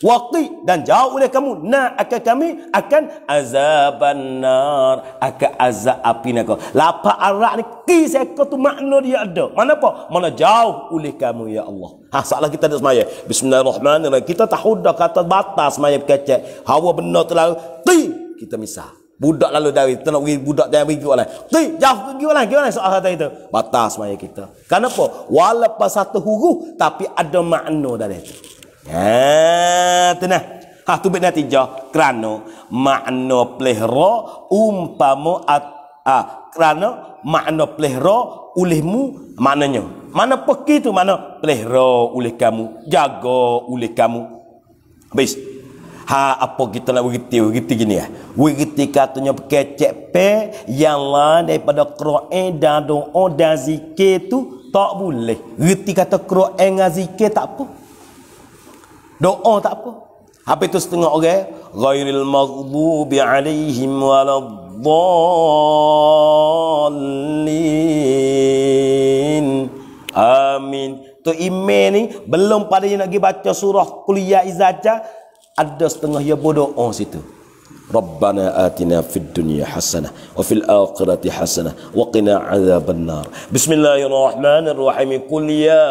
Speaker 1: Waqi dan jauh oleh kamu na akan kami akan azaban nar akan azab api nak. Lapa arak ni ki seko tu makna dia ada. Mana apa? Mana jauh oleh kamu ya Allah. Ha salah kita dah semaya. Bismillahirrahmanirrahim. Kita tak hudah kata batas semaya kecek. Hawa benar tu lalu ti kita misal. Budak lalu dari kita nak pergi budak dia pergi lah. Ti jauh pergi lah. Gimana soal kata itu? Batas semaya kita. Kenapa? Walaupun satu huruf tapi ada makna dari itu. Ha tenang. Ha tu bet natijah kerana makna plehro umpama at ah kerana makna plehro ulihmu maknanya. Mana peki tu mana plehro ulih kamu, jaga ulih kamu. Habis. Ha apa kita nak begitu begitu gini ya. Eh? Begitu katanya kecek pe yang lain daripada qira'ah dan doa dan zikir tu tak boleh. Reti kata qira'ah dan zikir tak apa. Doa tak apa. Habis tu setengah orang, ghairil maghdubi alaihim waladdallin. Amin. Tu imam ni belum pada yang nak pergi baca surah kuliah ya izaja ada setengah dia berdoa situ. ربنا آتنا في الدنيا حسنة وفي الآخرة حسنة وقنا عذاب النار بسم الله الرحمن الرحيم قل يا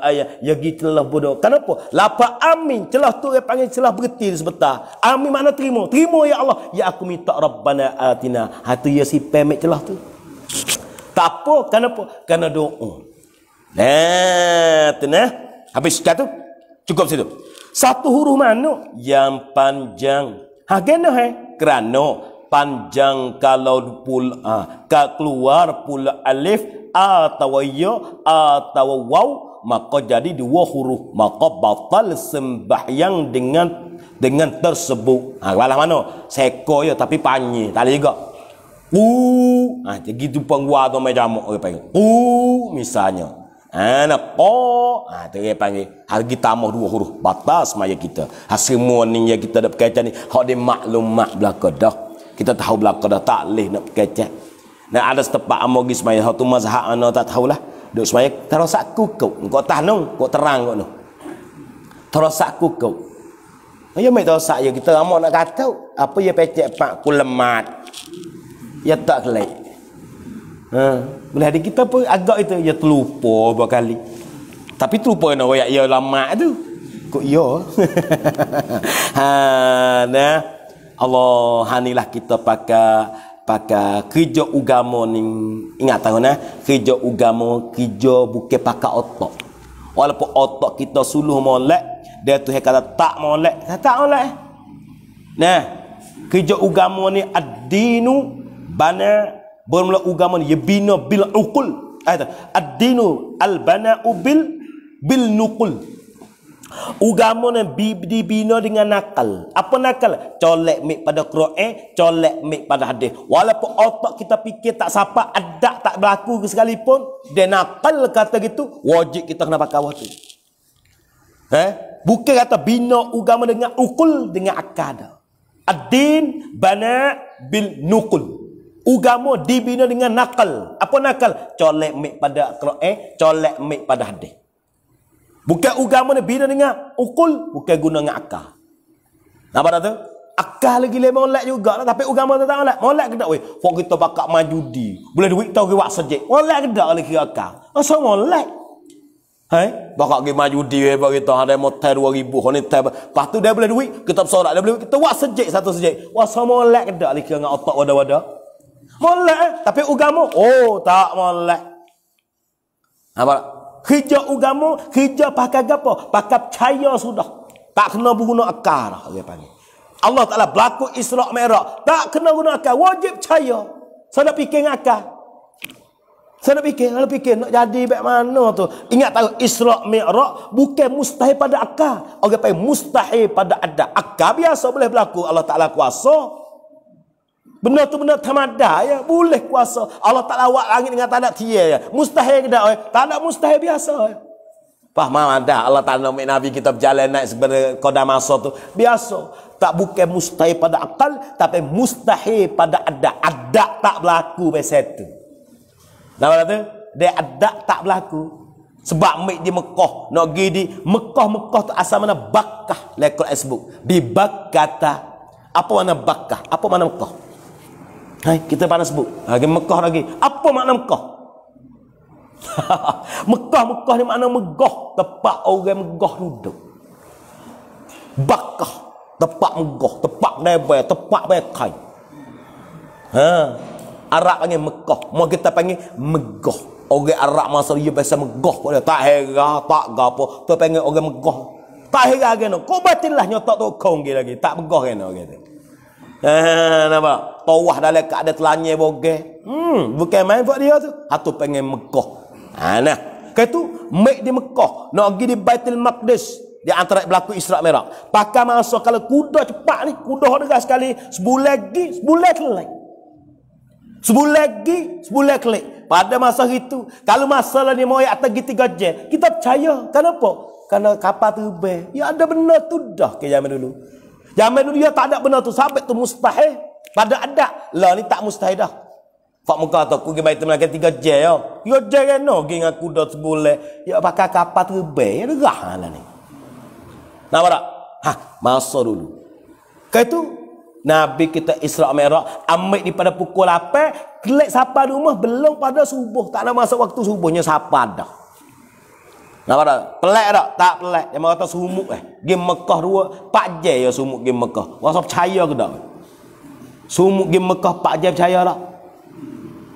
Speaker 1: آية يجي telah bodoh kenapa lapa amin telah tu dia panggil telah berhenti sebentar amin mana terima terima ya Allah ya aku minta rabbana atina hati ya si pemek telah tu tak apa kenapa kerana doa nah tenah habis kata tu cukup situ satu huruf mana yang panjang Hagen he eh? krano panjang kalau pul a ha, ka keluar pul alif atau ya atau waw maka jadi dua huruf maka batal sembahyang dengan dengan tersebut ha kalah mano seko ya tapi panji, tak juga u ah ha, gitu pengua tu macam u misalnya anak ah, po ha ah, tu dia panggil harga tambah dua huruf batas maya kita ha semua ni yang kita ada berkaitan ni hak dia maklumat belaka dah kita tahu belaka dah tak leh nak berkaitan nak ada setepak amogi semaya hak tu mazhab ana tak tahulah duk semaya terus aku kau kau tah nu kau terang kau nu terus aku kau ayo mai terus aku ya, kita amok nak kata apa ya pecek pak ku ya tak leh Ha, boleh ada kita pun agak kita ya terlupa beberapa kali. Tapi terlupa nak wayak ya lama tu. Kok ya? ha, nah. Allah hanilah kita pakai pakai kerja agama ni ingat tahu nah kerja agama kerja bukan pakai otak walaupun otak kita suluh molek dia tu kata tak molek tak, tak molek nah kerja agama ni ad-dinu bana bermula agama ni yabina bil uqul Ada, ad al bana bil bil nuqul agama ni dibina dengan nakal apa nakal colek mik pada Quran colek mik pada hadis walaupun otak kita fikir tak sapa ada tak berlaku ke sekalipun dia nakal kata gitu wajib kita kena pakai waktu eh bukan kata bina agama dengan ukul dengan akal ad-din bana bil nuqul Ugamo dibina dengan nakal. Apa nakal? Colek mik pada al eh, colek mik pada hadis. Bukan ugamo dibina dengan ukul, bukan guna dengan akal. Nampak tak tu? Akal lagi lah molek juga lah. Tapi ugamo tak molek. Molek ke tak? kalau kita pakak majudi. Boleh duit tau ke waksa je. Molek ke tak lagi akal? Masa molek? Hai, eh? bakal pergi maju di apa kita ada motor 2000 ribu, ni tab. Lepas tu dia boleh duit, kita bersorak, dia boleh duit, kita buat sejek satu sejek. Wah, semua lag dah lagi dengan otak wadah-wadah. Boleh. Eh? Tapi ugamu? Oh, tak boleh. Apa? Kerja ugamu, kerja pakai apa? Pakai percaya sudah. Tak kena guna akar. Allah Ta'ala berlaku Isra' Merah. Tak kena guna akar. Wajib percaya. Saya nak fikir dengan akar. Saya nak fikir, saya fikir nak jadi baik mana tu. Ingat tahu Isra Mi'raj bukan mustahil pada akal. Orang okay, panggil mustahil pada ada Akal biasa boleh berlaku Allah Taala kuasa. Benda tu benda tamada ya. Boleh kuasa. Allah tak lawak langit dengan tanda tia ya. Mustahil ke dah. Ya. Tanda mustahil biasa ya. Faham ada Allah tak nak Nabi kita berjalan naik sebenar kodam masa tu. Biasa. Tak bukan mustahil pada akal. Tapi mustahil pada ada. Ada tak berlaku biasa tu. Nampak tak tu? Dia ada tak berlaku. Sebab mik di Mekah. Nak pergi di Mekah. Mekah tu asal mana bakah. Lekor Facebook. Di bakata. Apa mana bakah? Apa mana Mekah? Hai, kita pernah sebut. Lagi Mekah lagi. Apa makna Mekah? Mekah Mekah ni makna megah, tempat orang megah duduk. Bakah, tempat megah, tempat nebe, tempat bekai. Ha. Arab panggil Mekah, mau kita panggil megah. Orang Arab masa dia biasa megah pada tak hera, tak gapo, tu panggil orang megah. Tak hera kena. Kau batillah nyotak tu kau lagi. Tak megah kena orang tu. Eh, nampak? Tawah dalam keadaan telanya bogeh. Hmm, bukan main buat dia tu. Hatu pengen Mekah. Ha, nah. Kali tu, mek di Mekah. Nak pergi di Baitul Maqdis. Di antara berlaku Israq merak. Pakai masa kalau kuda cepat ni. Kuda dengar sekali. Sebulan lagi, sebulan kelek. Sebulan lagi, sebulan kelek. Pada masa itu. Kalau masalah ni mau atas gitu gajah. Kita percaya. Kenapa? Kerana kapal terbaik. Ya ada benar tu dah ke zaman dulu. Jamin dulu dia tak ada benda tu. Sampai tu mustahil. Pada ada. Lah ni tak mustahil dah. Fak muka tu aku pergi baik tu melakukan tiga jel. Ya Yo, jel kan no. Gingga kuda sebulan. Ya pakai kapal terbaik. Ya gerah lah ni. Nampak tak? Ha, masa dulu. Kali tu, Nabi kita Isra' Merah, ambil pada pukul 8, kelek sapa di rumah, belum pada subuh. Tak ada masa waktu subuhnya sapa dah. Nampak tak? pelak tak? Tak pelik. Dia kata sumuk eh. Game Mekah dua. Pak je ya sumuk game Mekah. Masa percaya ke tak? Sumuk game Mekah pak je percaya tak?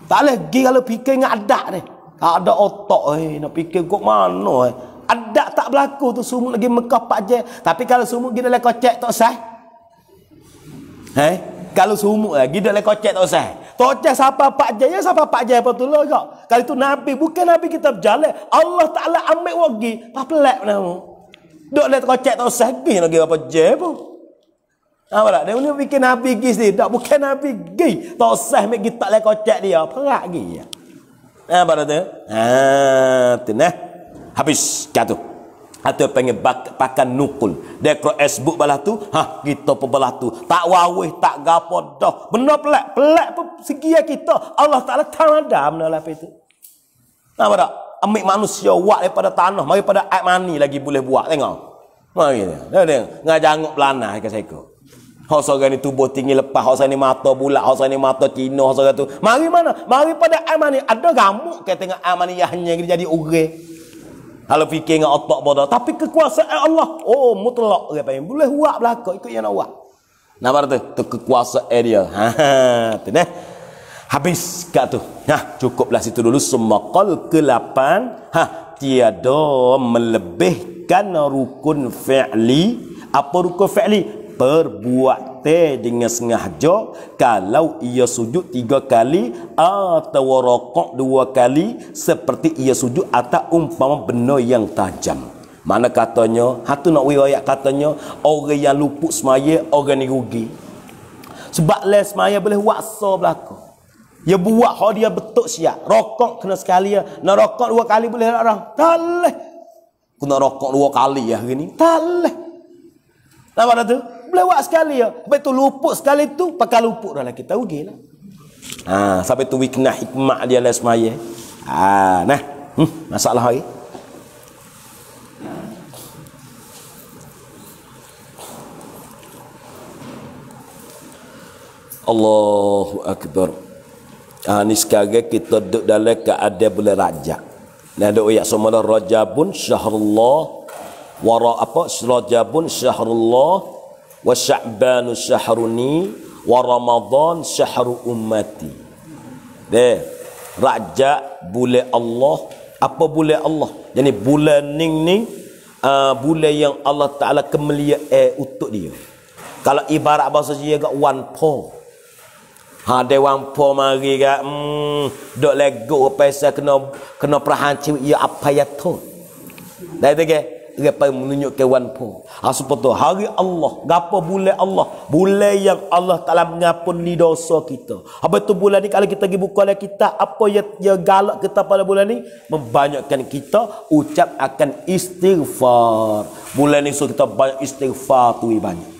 Speaker 1: Tak boleh pergi kalau fikir dengan adat ni. Tak ada otak eh. Nak fikir kok mana eh. Adat tak berlaku tu sumuk lagi Mekah pak je. Tapi kalau sumuk gini lah kocek tak usah. Eh? Kalau sumuk lah. Eh, gini lah tak usah. Tocah siapa Pak Jaya, siapa Pak Jaya apa tulah gak. Kali tu Nabi, bukan Nabi kita berjalan. Allah Taala ambil wagi, pa pelak namo. Dok le tocak tak usah gi lagi apa Jaya pun. Apa tak? Dia bikin Nabi gi sini. Tak bukan Nabi gi. Tak usah ambil kita le kocak dia. Perak gi. Apa tak? Ha, tenah. Habis jatuh atau panggil pakan nukul dekro esbuk balah tu ha kita pebalah tu tak wawih tak gapo dah benda pelak pelak pun segi ya kita Allah taala tanda benda lah itu nah pada ambil manusia wak daripada tanah mari pada air mani lagi boleh buat tengok mari dia dia dengar jangok belana ke saya Hosa orang ni tubuh tinggi lepas, hosa ni mata bulat, hosa ni mata cina, hosa tu. Mari mana? Mari pada amani. Ada gamuk ke tengah amani yang hanya jadi ugeh. Kalau fikir dengan otak bodoh. Tapi kekuasaan Allah. Oh, mutlak. Okay, Boleh buat belakang. Ikut yang nak buat. Nampak tu? Itu kekuasaan dia. Ha, ha. Nah. Habis kat tu. Nah, cukuplah situ dulu. Semua kol ke lapan. Ha, tiada melebihkan rukun fi'li. Apa rukun fi'li? Perbuatan hati dengan jok, kalau ia sujud tiga kali atau rokok dua kali seperti ia sujud atau umpama benda yang tajam. Mana katanya, hatu nak riwayat katanya, orang yang luput semaya, orang yang rugi. Sebab leh semaya boleh waksa belaka. Ya buat hal dia betuk siap. Rokok kena sekali ya. Nak rokok dua kali boleh tak orang? Tak boleh. Kena rokok dua kali ya hari ni. Tak boleh. Nampak tak tu? lewat sekali ya. sampai tu luput sekali tu, pakai luput dah lah kita ugi lah. Ha, sampai tu wikna hikmah dia lah semaya. Ha, nah, hmm, masalah hari. Allahu Akbar. Ha, ni sekarang kita duduk dalam keadaan bulan rajak. Dan ada ayat semula pun syahrullah wara apa pun syahrullah wa sya'banu syahruni wa ramadhan syahru ummati deh raja bule Allah apa bule Allah jadi bulan ning ning uh, ah, bule yang Allah Ta'ala kemelia eh untuk dia kalau ibarat bahasa dia gak one po ha dia one po mari kat hmm dok lego pasal kena kena perhancur ia ya, apa ya tu dah tu menunjuk menunjukkan wan po. Ha seperti hari Allah, gapo bulan Allah, bulan yang Allah Taala mengampun ni dosa kita. Apa tu bulan ni kalau kita pergi buka oleh kita apa yang dia galak kita pada bulan ni membanyakkan kita ucap akan istighfar. Bulan ni so kita banyak istighfar tu banyak.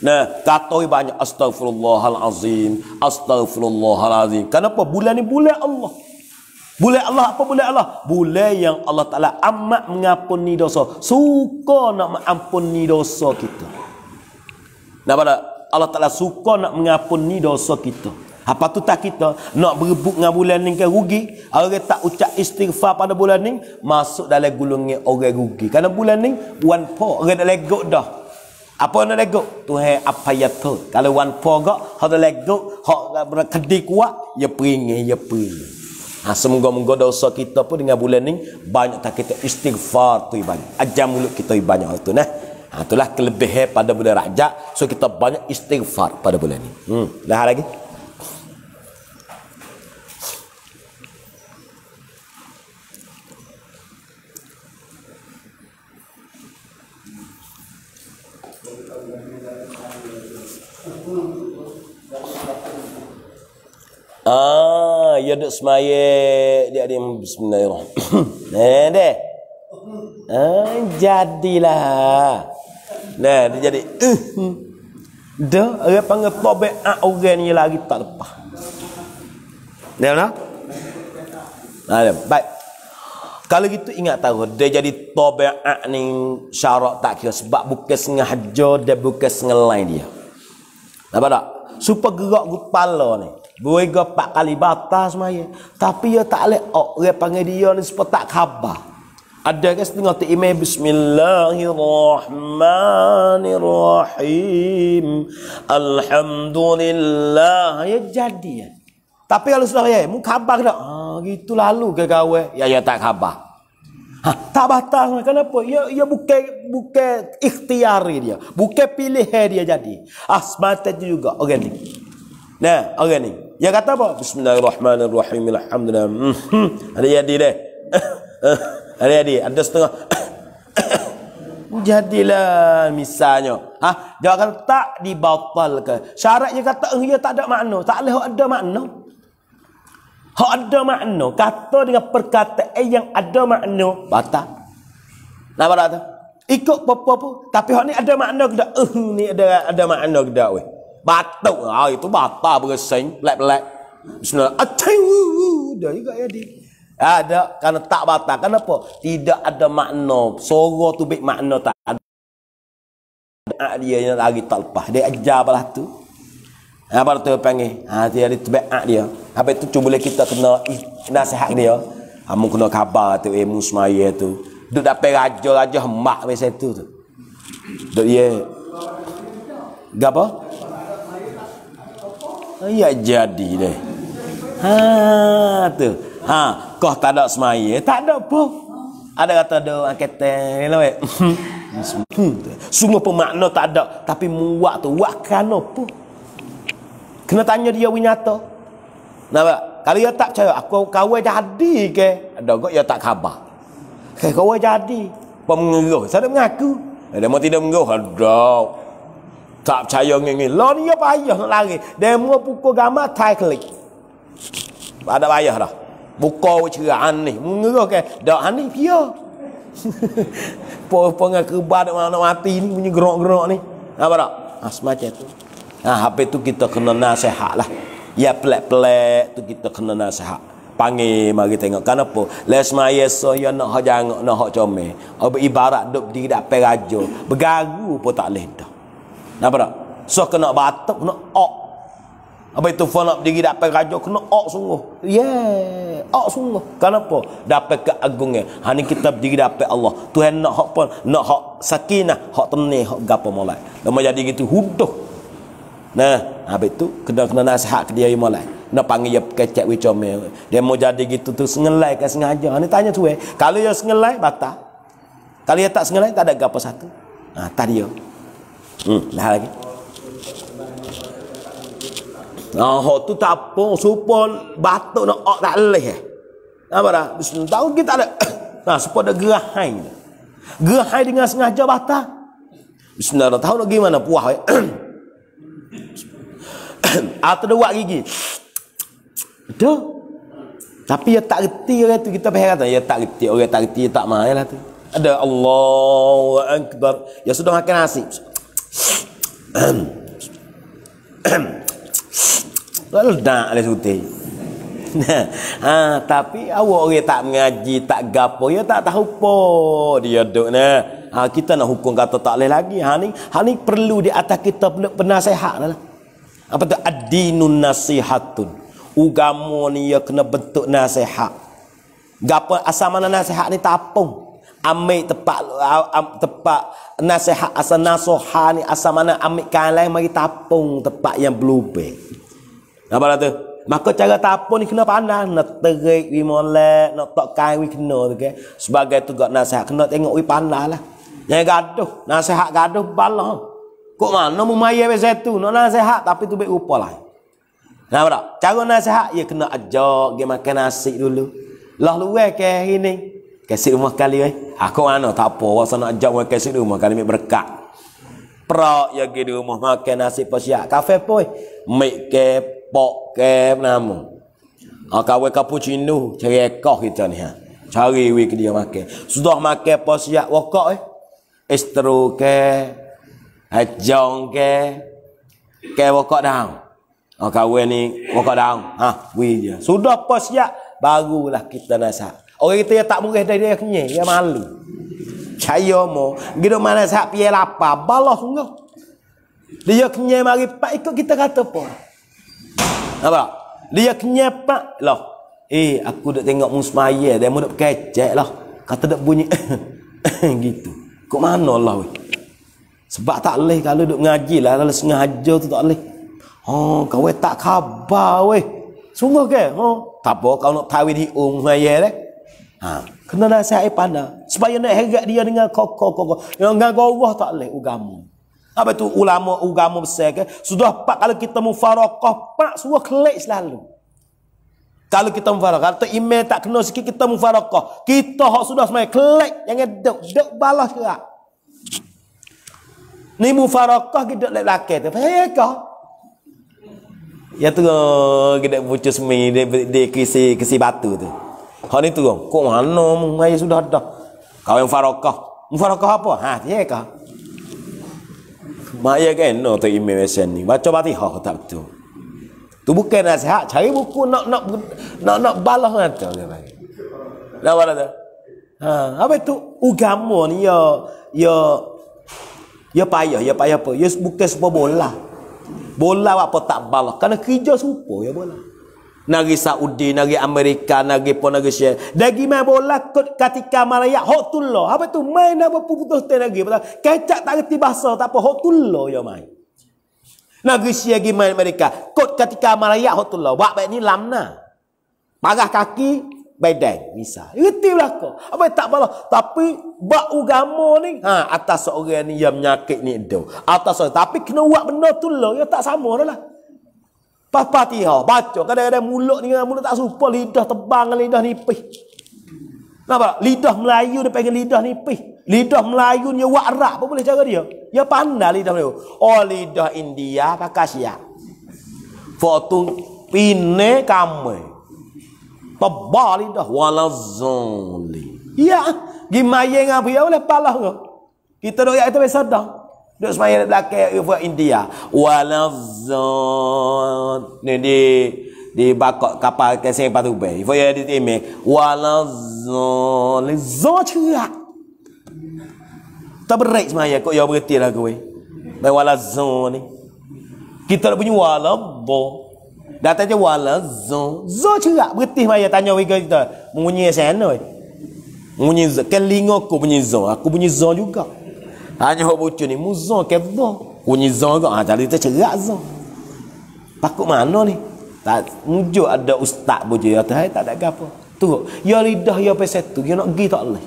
Speaker 1: Nah, kata banyak Astaghfirullahalazim. Astaghfirullahalazim. Kenapa bulan ni bulan Allah? Boleh Allah apa boleh Allah? boleh yang Allah Ta'ala amat mengampuni dosa. Suka nak mengampuni dosa kita. Nampak tak? Allah Ta'ala suka nak mengampuni dosa kita. Apa tu tak kita nak berebut dengan bulan ni ke rugi? Orang tak ucap istighfar pada bulan ni, masuk dalam gulungnya orang rugi. Karena bulan ni, one poor. Orang dah legok dah. Apa nak legok? Tuhan apa ya tu? Kalau one poor gak orang dah legok, orang kedi kuat, ya peringin, ya peringin. Ha, semoga-moga dosa kita pun dengan bulan ni banyak tak kita istighfar tu ibadah. Ajam mulut kita banyak tu nah. Eh. Ha, itulah kelebihan pada bulan Rajab. So kita banyak istighfar pada bulan ni. Hmm, lah lagi. dia duduk semaya dia ada bismillahirrahmanirrahim nah deh ah jadilah nah dia jadi uh. de, orang panggil tobat orang ni lagi tak lepas dia nah dia baik kalau gitu ingat tahu dia jadi tobat ni syarat tak kira sebab bukan sengaja dia bukan sengelain dia nampak tak supaya gerak kepala ni gak pak kali batas semaya. Tapi ya tak boleh orang panggil dia ni seperti tak khabar. Ada ke tengok tu imam Bismillahirrahmanirrahim. Alhamdulillah. Ya jadi ya. Tapi kalau sudah ya, mu khabar ke tak? Ah, gitu lalu ke kawe? Ya, ya tak khabar. Ha, tak batas. Kenapa? Ya, ya buka, buka ikhtiar dia. Buka pilih dia jadi. Ah, semata juga orang ni. Nah, orang ni. Dia kata apa? Bismillahirrahmanirrahim. Alhamdulillah. Hmm. hmm. Ada jadi deh. ada jadi. Ada setengah. Jadilah misalnya. Ha? Dia akan tak dibatalkan. Syaratnya kata dia eh, ya, tak ada makna. Tak boleh ada makna. Hak ada makna. Kata dengan perkataan yang ada makna. Batal. Nampak tak tu? Ikut apa-apa Tapi hak ni ada makna ke tak? Uh, ni ada, ada makna ke tak weh? batuk ah itu mata bersing lek-lek bismillah dah juga jadi ya, ada karena tak batal karena apa tidak ada makna suara tu baik makna tak ada dia yang lagi tak lepas dia ajar balah tu apa tu panggil ha dia ni tu baik dia habis tu cuba kita kena nasihat dia kamu ah, kena khabar tu ilmu eh, semaya tu duk dapat raja-raja mak macam tu tu dia gapo Ya jadi deh. Ha tu. Ha kau tak ada semai. Tak ada apa. Ada kata ada angkat elok eh. Semua pemakna tak ada tapi muak tu. Wak kan apa? Kena tanya dia winyata. Nampak? Kalau dia tak percaya aku kau jadi ke? Ada kok dia tak khabar. Kau jadi. Pemengeruh. Saya mengaku. Eh, dia mau tidak mengeruh. Aduh. Tak percaya ngengi. Lah ni apa ayah nak lari. Demo pukul gamat tak klik. Ada payah dah. Buka cerita an ni. Mengeruh ke. Dah an ni pia. Apa-apa dengan kebat mana mati ni. Punya gerok-gerok ni. Apa tak? Ah, semacam tu. Ah, habis tu kita kena nasihat lah. Ya pelik-pelik tu kita kena nasihat. Panggil mari tengok. Kenapa? Lesma Yeso ya nak hajang nak hak comel. Ibarat duduk di dapai raja. Bergaru pun tak boleh dah. Nak apa So kena batuk, kena ok. Apa itu fon nak berdiri dapat raja, kena ok sungguh. Yeah, ok sungguh. Kenapa? Dapat keagungan. Hanya kita berdiri dapat Allah. Tuhan nak hak pun, nak hak sakinah, hak tenih, hak gapa mulai. Lama jadi gitu, huduh. Nah, habis itu kena kena nasihat ke dia yang malai. Nak panggil dia kecek wicom Dia mau jadi gitu tu sengelai ke sengaja. Ini ha, tanya tu eh. Kalau dia sengelai, batal. Kalau dia tak sengelai, tak ada gapa satu. Nah, ha, tadi dia. Hmm, dah lagi. Oh, tu tak apa. Supon batuk nak ok tak leh. Apa dah? Tahu kita ada. Nah, supon ada gerahai. Gerahai dengan sengaja batal. Bismillah, tahu nak gimana puah. Eh? Atau dia buat gigi. Betul? Tapi ya tak reti orang tu kita berkata ya tak reti orang tak reti ya tak mahal lah tu. Ada Allahu Akbar. Ya sudah makan nasi. Tak ledak oleh suti. ha, tapi awak orang tak mengaji, tak gapo, ya tak tahu apa dia dok. Nah, Ha, kita nak hukum kata tak boleh lagi. Ha ni, ha ni perlu di atas kita perlu penasihat lah. Apa tu ad-dinun nasihatun. Ugamo ni ya kena bentuk nasihat. Gapo asal mana nasihat ni tapung ambil tepat tepat nasihat asa nasoha ni asa mana ambil kalai mari tapung tepat yang belubeh apa tu? maka cara tapung ni kena panas nak terik wi molek nak tok kain wi kena tu okay? sebagai tu gak nasihat kena tengok wi panas lah jangan gaduh nasihat gaduh bala kok mana mu mai besa tu nak nasihat tapi tu baik rupa lah nah tak cara nasihat ya kena ajak gi makan nasi dulu lah luar ke hini okay? Kasih rumah kali eh. Aku ah, mana tak apa. Wasa nak jauh eh. kasih rumah kali. Mek berkat. Perak ya ke di rumah. Makan nasi pasiak. Kafe poi. Mek ke. Pok ke. Nama. Aku ah, awak kapucino. Cari kita ni. Ha. Cari wik ke dia makan. Sudah makan pasiak. Wakak eh. Estro ke. Hajong ke. Ke wakak dah. Aku awak ni. Wakak dah. Ha. Wik je. Sudah pasiak. Barulah kita nasak. Orang kita yang tak murah dari dia kenyai, dia malu. Caya mo, gitu mana sehat pia lapa, balah ngah. Dia kenyai mari pak ikut kita kata apa? Apa? Dia kenyek pak lah. Eh, aku dah tengok musmaya, dia mau kecek lah. Kata dah bunyi gitu. Kok mana lah weh? Sebab tak leh kalau duk ngaji lah, kalau sengaja tu tak leh. Oh, kau tak khabar weh. Sungguh ke? Oh, tak apa kau nak tahu hiung maya leh. Ha. Kena nasihat pandai. Supaya nak hergat dia dengan kokoh kokoh. Yang dengan gawah tak boleh ugamu. Apa tu ulama ugamu besar ke? Sudah pak kalau kita mufarakah, pak semua kelek selalu. Kalau kita mufarakah, kalau imam tak kena sikit kita mufarakah. Kita hak sudah semai kelek yang dek dek balas ke. Ni mufarakah kita lek lakai tu. Hei kau. Ya tu kita bucu semai dek kisi kisi batu tu. Ha ni tu kok mana mengaya sudah dah. Kau yang farokah? Mufarakah apa? Ha dia ka. Maya kan no tu imagination ni. Baca bati ha tak betul. Tu bukan nasihat, cari buku nak nak nak nak balah kata dia bagi. Dah balah dah. Ha, apa tu agama ni ya ya ya payah, ya payah apa? Ya bukan sepak bola. Bola apa tak balah. Karena kerja serupa ya bola. Nari Saudi, nari Amerika, nari pun nari Syekh. Dan gimana boleh kot ketika malayak hotullah. Apa tu? Main apa pun putus tenagi. Kecak tak reti bahasa, tak apa. Hotullah yang main. Nari Syekh gimana mereka? Kot ketika malayak hotullah. Buat baik ni lamna. Parah kaki, bedeng. Misa. Reti belakang. Apa tak apa Tapi, buat ugama ni. Ha, atas seorang ni yang menyakit ni itu. Atas seorang. Tapi kena buat benda tu lah. Ya tak sama lah. Pas patiha, baca. Kadang-kadang mulut ni dengan ha, mulut tak serupa. Lidah tebang lidah nipih. Napa? Lidah Melayu dia panggil lidah nipih. Lidah Melayu ni warak pun boleh cara dia. Dia pandai lidah Melayu. Oh, lidah India pakai siap. Fortun pine kamu. Tebal lidah. Walazoli. Ya, gimana yang dia? boleh ya? palah ke? Kita doa itu besar dah. Duk semaya lelaki over India. Walazan. Ni di di bakok kapal ke sini patu be. Ifo ya di teme. Walazan. Le zon cua. Tak berat semaya. Kok ya berhenti lah kau. Dan eh. walazan ni. Kita nak punya walabo. Datang je walazan. Zon cua. Berhenti semaya. Tanya wika kita. Mungunya sana. Eh. Mungunya zon. Kan Kelinga aku punya zon. Aku punya Aku punya zon juga hanya hobo tu ni muzon ke bo kunyi zon ke ah tadi tercerak zon pakuk mano ni tak mujo ada ustaz bojo ya tak ada gapo tu ya lidah ya peset tu ya nak gi tak leh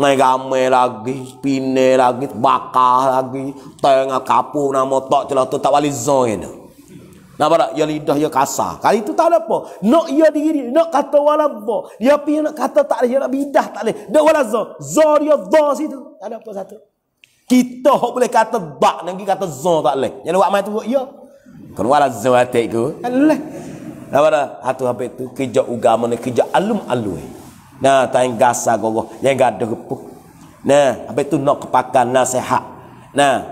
Speaker 1: Nai gamai lagi, pine lagi, bakar lagi, tengah kapu nama tok celah tu tak wali zon ini. Nampak tak? Ya lidah, ya kasar. Kali itu tak ada apa. Nak ia ya diri, diri. nak kata wala apa. Dia pergi nak kata tak boleh, nak bidah tak boleh. Dia wala zor. Zor, ya zor situ. Tak ada apa satu. Kita yang boleh kata bak, nanti kata zor tak boleh. Yang buat main tu, ya. Kan wala zor hati ku. Kan boleh. Nampak tak? Hatu apa itu? Kejap ugama ni, kejap alum alui. Nah, tak yang gasa gogoh. Yang gak ada Nah, apa itu nak kepakar nasihat. Nah,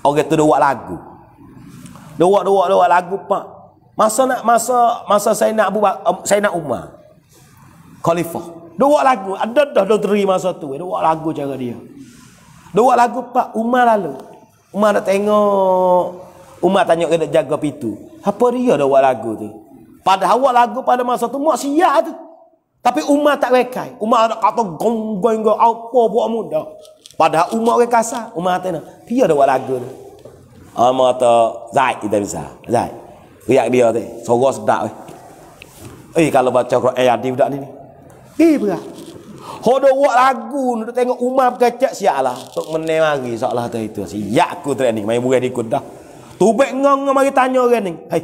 Speaker 1: orang itu dia buat lagu. Dorak-dorak-dorak lagu pak. Masa nak masa masa saya nak buat um, saya nak Umar. Khalifah. Dorak lagu. Ada dah dah terima masa tu. Eh, dorak lagu cara dia. Dorak lagu pak Umar lalu. Umar nak tengok. Umar tanya kena jaga pintu. Apa dia dorak lagu tu? Pada awal lagu pada masa tu maksiat tu. Tapi Umar tak rekai. Umar ada kata gong gong gong apa buat muda. Padahal Umar rekasa. Umar kata, dia dorak lagu tu. Amo to zai ida bisa. Zai. Ya dia tu. Sogo sedak we. Eh kalau baca Quran ayat eh, dia budak ni. Di bra. Hodo wak lagu nak tengok Umar bergacak sialah. Tok menai mari soalah tu itu. Siap ku training main bukan ikut dah. Tubek ngong mari tanya orang ni. Hai.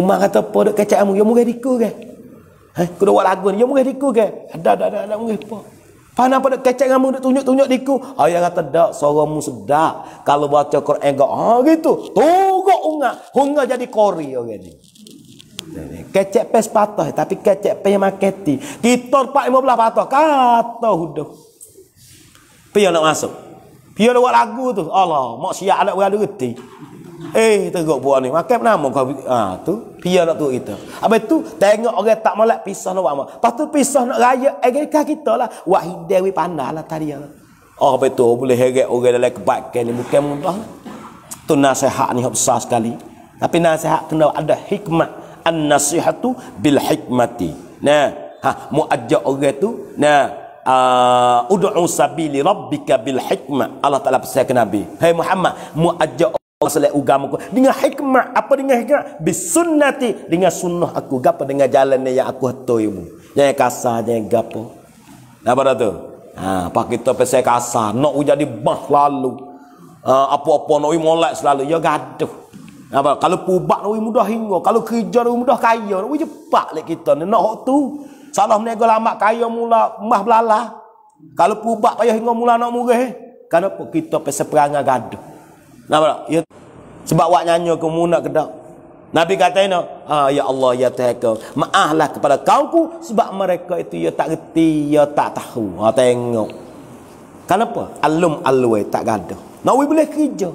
Speaker 1: Umar kata apa dok kacak kamu. yang mungkin diku ke? Hai, kudu buat lagu ni yang mungkin diku ke? Ada ada ada mungkin apa? Fana pada kecek dengan mu tunjuk-tunjuk diku. Ayah kata dak suaramu sedap. Kalau baca Quran gak ha ah, gitu. Tunggu unga, unga jadi kori orang ni. Kecek pes patah tapi kecek pe yang maketi. Kita 415 patah. Kata huduh. Pi nak masuk. Pi nak buat lagu tu. Allah, maksiat anak beradu reti. Eh, tengok buah ni. Makan nama kau. Ah, tu. Pia nak lah tuk kita. Habis tu, tengok orang tak malak pisah nak buat apa. Lepas tu, pisah nak raya. Egekah kita lah. Buat hidup, we pandai lah tadi. Lah. Oh, habis tu, boleh heret orang dalam kebaikan ni. Bukan mudah. Tu nasihat ni besar sekali. Tapi nasihat kena ada hikmat. an nasihat tu bil-hikmati. Nah. Ha, muajak orang tu. Nah. Uh, ah, Udu'u sabili rabbika bil-hikmat. Allah Ta'ala pesan ke Nabi. Hei Muhammad, muajak orang selek ugam aku dengan hikmah apa dengan hikmah bisunnati dengan sunnah aku gapo dengan jalan yang aku hatoi mu jangan kasar jangan gapo apa dah tu ha pak kita pesek kasar nak no, jadi bah lalu ha, apa-apa nak no, molek selalu ya gaduh apa kalau pubak nak no, mudah hingga kalau kerja nak no, mudah kaya nak no, cepat lek kita ni nak no, tu salah menego lama kaya mula mah belalah kalau pubak kaya hingga mula nak no, murih kenapa kita pesek perangai gaduh Nampak tak? Ya sebab awak nyanyo ke munak ke tak Nabi kata ini, ah, ha, Ya Allah, Ya Tuhan kau, maaflah kepada kau sebab mereka itu ya tak reti, ya tak tahu. Ha, tengok. Kenapa? Alum alway tak ada. Nawi boleh kerja.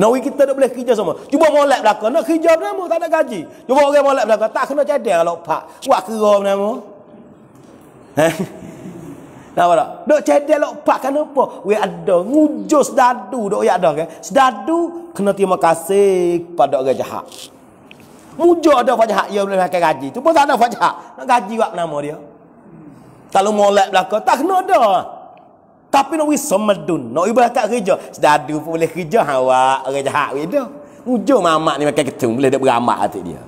Speaker 1: Nawi kita tak boleh kerja semua. Cuba molek belakang, nak kerja apa tak ada gaji. Cuba orang molek belakang, tak kena cadang kalau pak. Buat kera apa Nampak lah, tak? Duk cedek pak kan apa? We ada. dadu. sedadu. ya ada kan? Sedadu. Kena terima kasih kepada orang jahat. Mujur ada fajahat. Ya boleh makan gaji. Itu pun tak ada fajahat. Nak gaji buat nama dia. Tak lu molek belakang. Tak kena ada. Tapi nak wisa medun. Nak ibu belakang kerja. Sedadu pun boleh kerja. Awak ha, orang jahat. Mujur mamak ni makan ketung. Boleh dia beramak hati dia.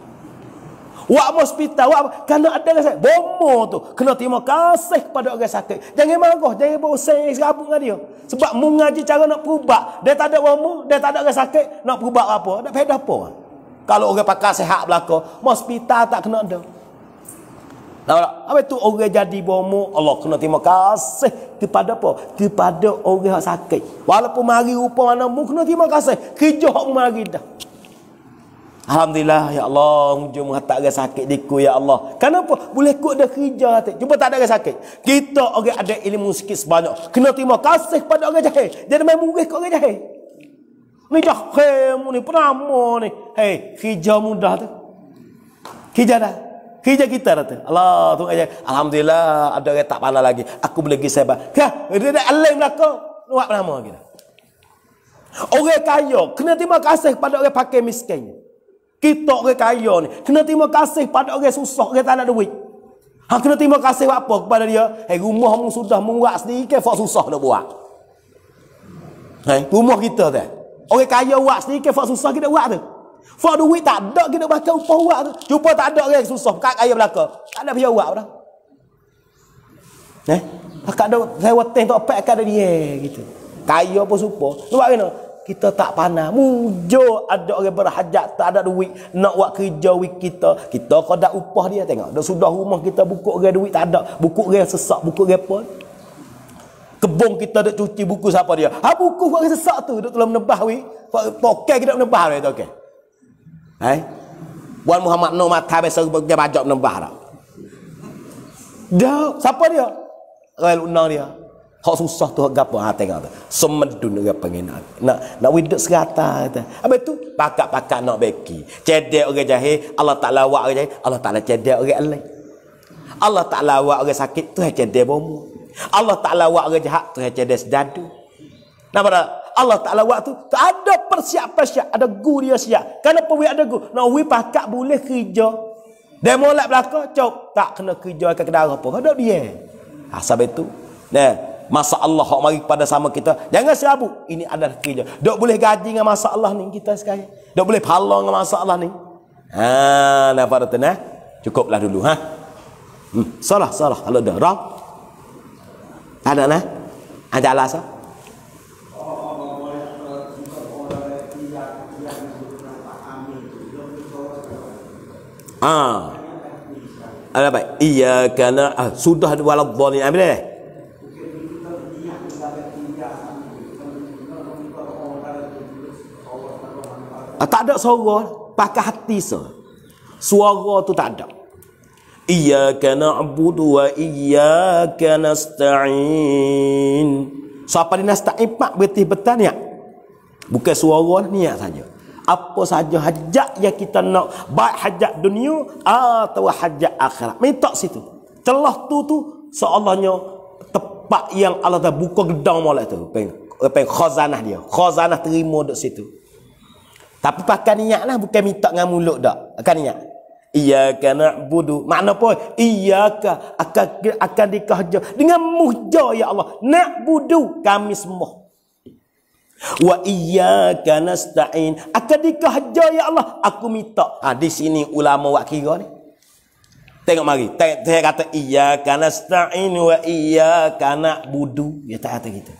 Speaker 1: Wak hospital, wak kena ada rasa bomo tu. Kena terima kasih kepada orang sakit. Jangan marah, jangan berusaha serabut dengan dia. Sebab mu ngaji cara nak perubat. Dia tak ada bomo, dia tak ada orang sakit, nak perubat apa? Nak faedah apa? Kalau orang pakai sehat belaka, hospital tak kena ada. Lah, apa tu orang jadi bomo, Allah kena terima kasih kepada apa? Kepada orang sakit. Walaupun mari rupa mana mu kena terima kasih. Kerja hak mari dah. Alhamdulillah ya Allah hujung tak ada sakit diku ya Allah. Kenapa? Boleh kod dah kerja tak. Cuba tak ada sakit. Kita orang ada ilmu sikit sebanyak. Kena terima kasih pada orang jahil. Dia ada main murih kat orang jahil. Ni jahil ni pernama ni. Hei, kerja mudah tu. Kerja dah. Kerja kita dah tu. Allah tu aja. Alhamdulillah ada orang tak pandai lagi. Aku boleh pergi sebab. Ya, dia ada alim belaka. Buat pernama kita. Orang kaya kena terima kasih pada orang pakai miskin. Kita orang kaya ni. Kena terima kasih pada orang susah. Orang tak ada duit. Ha, kena terima kasih buat apa kepada dia. Hey, eh, rumah pun sudah menguat sendiri. Kenapa susah nak buat? Hey, eh, rumah kita tu. Orang kaya buat sendiri. Kenapa susah kita buat tu? Fak duit tak ada kita baca upah buat tu. Cuba tak ada orang susah. Kak kaya belaka. Tak ada biar buat dah. Eh? Kak ada saya wateng tak pek kak ada dia. Eh, gitu. Kaya apa supa. Nampak kena? kita tak panah. Mujo ada orang berhajat, tak ada duit nak buat kerja wik kita. Kita kau dah upah dia tengok. Dah sudah rumah kita buku orang duit tak ada. Buku orang sesak, buku orang pun. Kebun kita dah cuci buku siapa dia. Ha buku orang sesak tu duk tolong menebah wi. Tokek kita menebah dia tokek. Hai. Eh? Wan Muhammad no mata besa pakai bajak menebah dah. siapa dia? Rail undang dia. Hak susah tu hak gapo ha tengok tu. Semedun ke penginat. Nak nak widuk serata kata. Apa tu? Pakak-pakak nak beki. Cedek orang jahil, Allah tak lawak orang jahil, Allah Taala cedek orang lain. Allah tak lawak orang sakit tu hak cedek bomo. Allah tak lawak orang jahat tu hak cedek sedadu. Nah pada Allah tak lawak tu tak ada persiap-persiap, ada guru dia siap. Kenapa we ada gu, Nak we pakak boleh kerja. Demo lak belaka, cok tak kena kerja ke kedarah apa. Ada dia. Asal ha, sebab itu. Nah, masa Allah hak mari pada sama kita. Jangan serabut. Ini adalah kerja. Tak boleh gaji dengan masa Allah ni kita sekarang. Tak boleh pahala dengan masa Allah ni. Ha, nak pada tenang. Eh? Cukuplah dulu ha. Hmm, salah, salah. Kalau dah rah. Ada nah. Ha, ha? Ha. Ada alasan. Ah. Ada baik. Iya kana ah, sudah wala dhalin. Ambil deh. Ah, tak ada suara pakai hati sa. Suara tu tak ada. Iyyaka na'budu wa iyyaka nasta'in. Siapa dia nasta'in pak betih betan ya? Bukan suara ni ya saja. Apa saja hajat yang kita nak baik hajat dunia atau hajat akhirat. Minta situ. Telah tu tu seolahnya tepat yang Allah dah buka gedang malah tu. Peng khazanah dia. Khazanah terima dekat situ. Tapi pakai niat lah. Bukan minta dengan mulut tak. Pakai niat. Iyaka na'budu. Makna apa? Iyaka akan, akan dikahja. Dengan muhja ya Allah. Na'budu kami semua. Wa iyaka nasta'in. Akan dikahja ya Allah. Aku minta. Ha, di sini ulama wak kira ni. Tengok mari. Tengok, tengok kata iyaka nasta'in wa iyaka na'budu. Ya tak kata kita.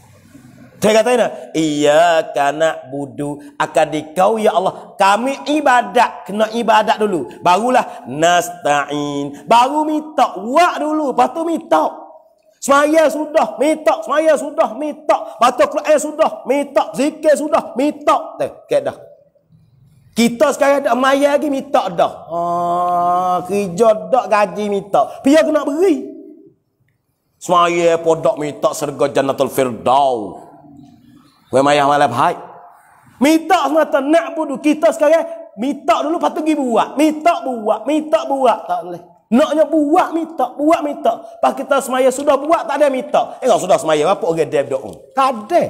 Speaker 1: Dia kata ini. Iya kana budu akadikau ya Allah. Kami ibadat. Kena ibadat dulu. Barulah nasta'in. Baru minta. Wak dulu. Lepas tu minta. Semaya sudah. Minta. Semaya sudah. Minta. Batu Quran sudah. Minta. Zikir sudah. Minta. Eh, kek dah. Kita sekarang tak maya lagi minta dah. Ha, kerja dah gaji minta. Pia nak beri. Semaya podok minta serga jannatul firdau. Buat mayah malam hai. Minta semata nak budu kita sekarang. Minta dulu patu gi buat. Minta buat. Minta buat. Tak boleh. Naknya buat minta. Buat minta. Pas kita semaya sudah buat tak ada minta. enggak eh, sudah semaya. Apa orang dia berdoa? Tak ada.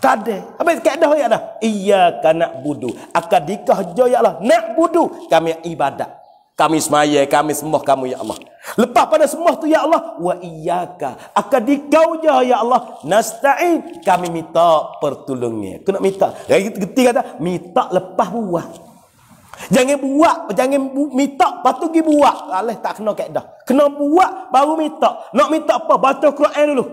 Speaker 1: Tak ada. Apa kaedah yang ada? Iya kena kan budu. Akadikah jaya Allah. Nak budu. Kami ibadat. Kami semaya. Kami sembah kamu ya Allah. Lepas pada semua tu ya Allah wa iyyaka. Akan dikau ja ya Allah nasta'in. Kami minta pertolongan. Aku nak minta. Yang ketiga kata minta lepas buah. Jangan buat, jangan bu, minta, lepas tu pergi buat. Alah tak kena kaedah. Kena buat baru minta. Nak minta apa? Baca Quran dulu.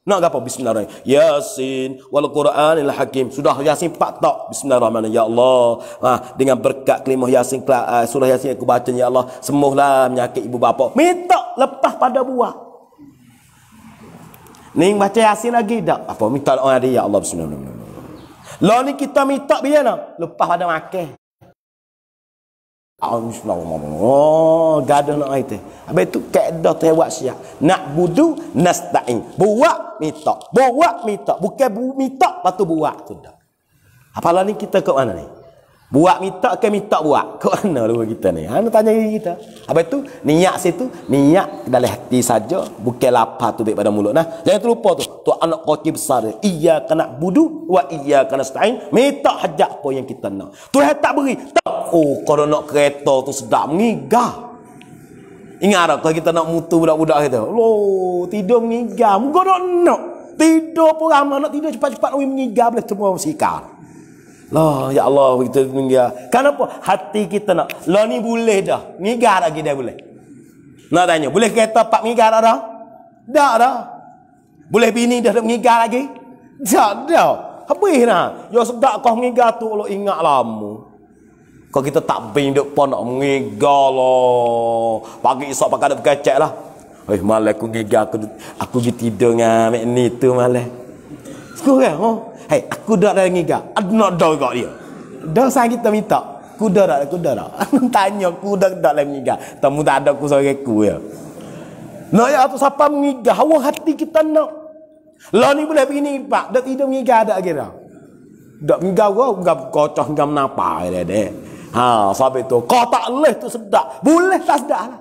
Speaker 1: Nak apa bismillahirrahmanirrahim. Yasin wal Qur'anil Hakim. Sudah Yasin pak tok bismillahirrahmanirrahim. Ya Allah, ha, dengan berkat kelimah Yasin ah, surah Yasin aku baca ya Allah, sembuhlah menyakit ibu bapa. Minta lepas pada buah. Ni baca Yasin lagi dak? Apa minta orang dia ya Allah bismillahirrahmanirrahim. Lah ni kita minta bila nak? Lepas pada makan. Bismillahirrahmanirrahim. Oh, gadah nak itu. Habis tu kaedah tu buat siap. Nak budu nasta'in. Buat minta. Buat minta. Bukan bu minta patu buat tu Apalah ni kita ke mana ni? Buat minta ke minta buat? Ke mana lu kita ni? Ha tanya diri kita. Apa itu? Niat situ, niat dalam hati saja, bukan lapar tu pada mulut nah. Jangan terlupa tu. Tu anak kecil besar Iya kena budu wa iya kena stain, minta hajat apa yang kita nak. Tuhan tak beri. Tak. Oh, kalau nak kereta tu sedap mengigah. Ingat tak kalau kita nak mutu budak-budak kita? Loh, tidur mengigah. Mugodok nak. Tidur pun ramah nak tidur cepat-cepat. Mengigah boleh semua sikar. Lah, ya Allah kita tinggal. Kenapa? Hati kita nak. Lah ni boleh dah. Migar dah kita boleh. Nak tanya, boleh kereta pak migar dah? Dah dah. Boleh bini dah nak migar lagi? Tak dah. Habis nah. Yo ya, sedak kau migar tu lo ingat lamu. Kau kita tak bin duk pon nak migar lo. Pagi esok pakai ada kecek lah. Eh, malah aku ngigar aku aku gitu dengan ni tu malah. Sekurang, oh. Huh? hey, aku dah dah ngiga. Aku nak dah kau dia. Dah sang kita minta. Kuda dah, kuda dah. Tanya kuda dah lagi ngiga. Tamu tak ada aku sore aku ya. Nak ya atau siapa mengiga? Hawa hati kita nak. Lah ni boleh begini pak. Dah tidur mengiga ada kira. Dah mengiga kau, enggak kocok, enggak menapa. Ya, deh. Ha, sampai tu. Kau tak leh tu sedap. Boleh tak sedap lah.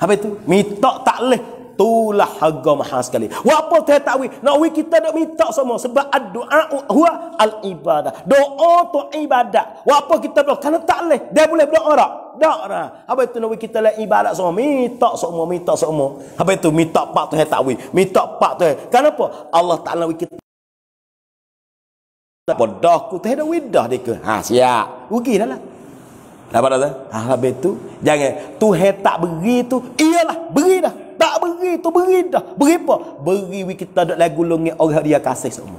Speaker 1: Apa itu? Mitok tak leh itulah harga mahal sekali. Apa saya tak wik? Nak wik kita nak minta semua. Sebab doa huwa al-ibadah. Doa tu ibadah. Apa kita doa? Kerana tak boleh. Dia boleh berdoa tak? Tak lah. Habis tu nak kita lah ibadah semua. Minta semua, minta semua. Habis itu minta pak tu saya tak wik. Minta pak tu saya. Kenapa? Allah tak nak kita. Bodoh ku tak ada widah dia ke? Ha, siap. Ugi dah lah. Dapat tak? Ah, habis tu. Jangan. Tu tak beri tu. Iyalah. Beri dah. Tak beri tu. Beri dah. Beri apa? Beri we kita duduk lagu lungi orang dia kasih semua.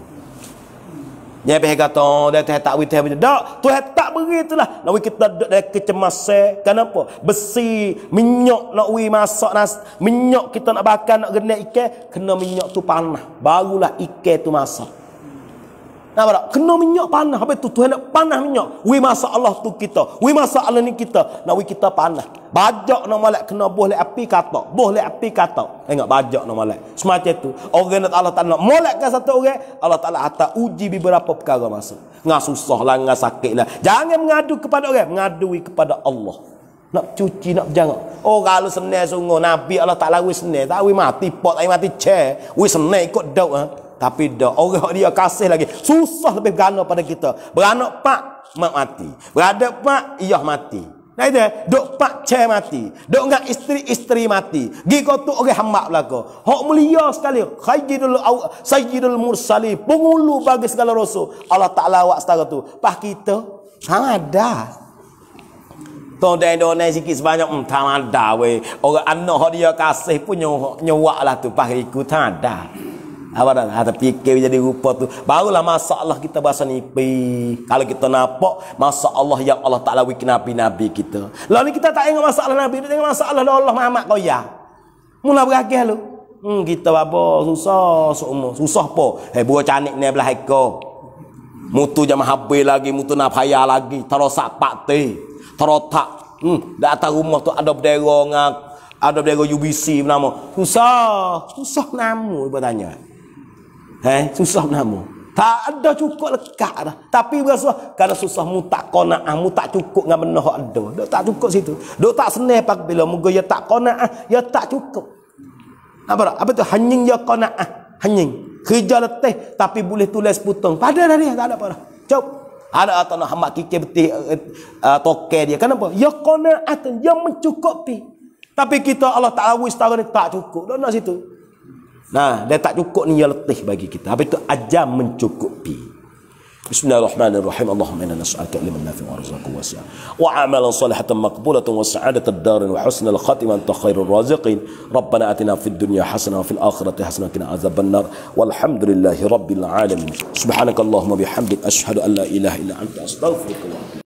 Speaker 1: Jangan pergi kata, oh, dia tak tak beri tu. Tak, tu tak beri tu lah. Nak kita duduk dari kecemasan. Kenapa? Besi, minyak nak we masak. Nas, minyak kita nak bakar, nak genek ikan. Kena minyak tu panah. Barulah ikan tu masak. Nampak tak? Kena minyak panas. Habis tu Tuhan nak panas minyak. We masa Allah tu kita. We masa Allah ni kita. Nak we kita panas. Bajak nak malak kena boleh api kata. Boleh api kata. Tengok bajak nak malak. Semacam tu. Orang nak Allah tak nak malakkan satu orang. Allah Ta'ala hantar uji beberapa perkara masa. Nga susah lah, nga sakit lah. Jangan mengadu kepada orang. Mengadui kepada Allah. Nak cuci, nak berjangan. Oh, kalau senar sungguh. Nabi Allah tak we senar. Tak we mati pot, lagi mati cek. We senar ikut daun. Ha? Tapi dah orang dia kasih lagi. Susah lebih beranak pada kita. Beranak pak mak mati. Beradak pak iya mati. Nah itu dok pak cah mati, dok ngak isteri isteri mati. Gigo tu orang hamba belako. Hok mulia sekali. Sayyidul aw, Sayyidul Mursali, pengulu bagi segala rasul. Allah Taala wak setara tu. Pak kita tak ada. Tuan dan dua naik sikit sebanyak hmm, Tak ada weh Orang anak dia kasih pun nyawa lah tu Pak ikut tak ada apa dah ada ah, fikir jadi rupa tu barulah masalah kita bahasa ni kalau kita nampak masalah yang Allah Ta'ala wik nabi-nabi kita lalu kita tak tengok masalah nabi kita ingat masalah dah Allah Muhammad kau ya mula berakhir lu hmm, kita apa susah seumur susah apa hei eh, buah canik ni belah heko mutu jam habis lagi mutu nafaya lagi terosak pakti terotak hmm, di atas rumah tu ada berdera ada berdera UBC nama. susah susah namu ibu tanya Eh, susah namu. Tak ada cukup lekat dah. Tapi berasa kalau susah mu tak qanaah, mu tak cukup dengan benda hak ada. Dok tak cukup situ. Dok tak senang pak bila mu ya tak qanaah, ya tak cukup. Apa dah? Apa tu hanying ya qanaah? Hanying. Kerja letih tapi boleh tulis putung. Pada dari tak ada apa dah. Cop. Ada atau nak hamak kikir beti uh, eh, eh, dia. Kenapa? Ya qanaah, ya mencukupi. Tapi kita Allah Taala wis tahu ni tak cukup. Dok nak situ. Nah, dia tak cukup ni ya letih bagi kita. Apa itu ajam mencukupi. Bismillahirrahmanirrahim. Allahumma inna nas'aluka ilman nafi'an wa rizqan wasi'an wa 'amalan salihatan maqbulatan wa sa'adatan darin wa husnal khatiman ta khairur raziqin. Rabbana atina fid dunya hasanah wa fil akhirati hasanah wa qina azaban nar. Walhamdulillahi rabbil alamin. Subhanakallahumma bihamdika asyhadu an la ilaha illa anta astaghfiruka wa atubu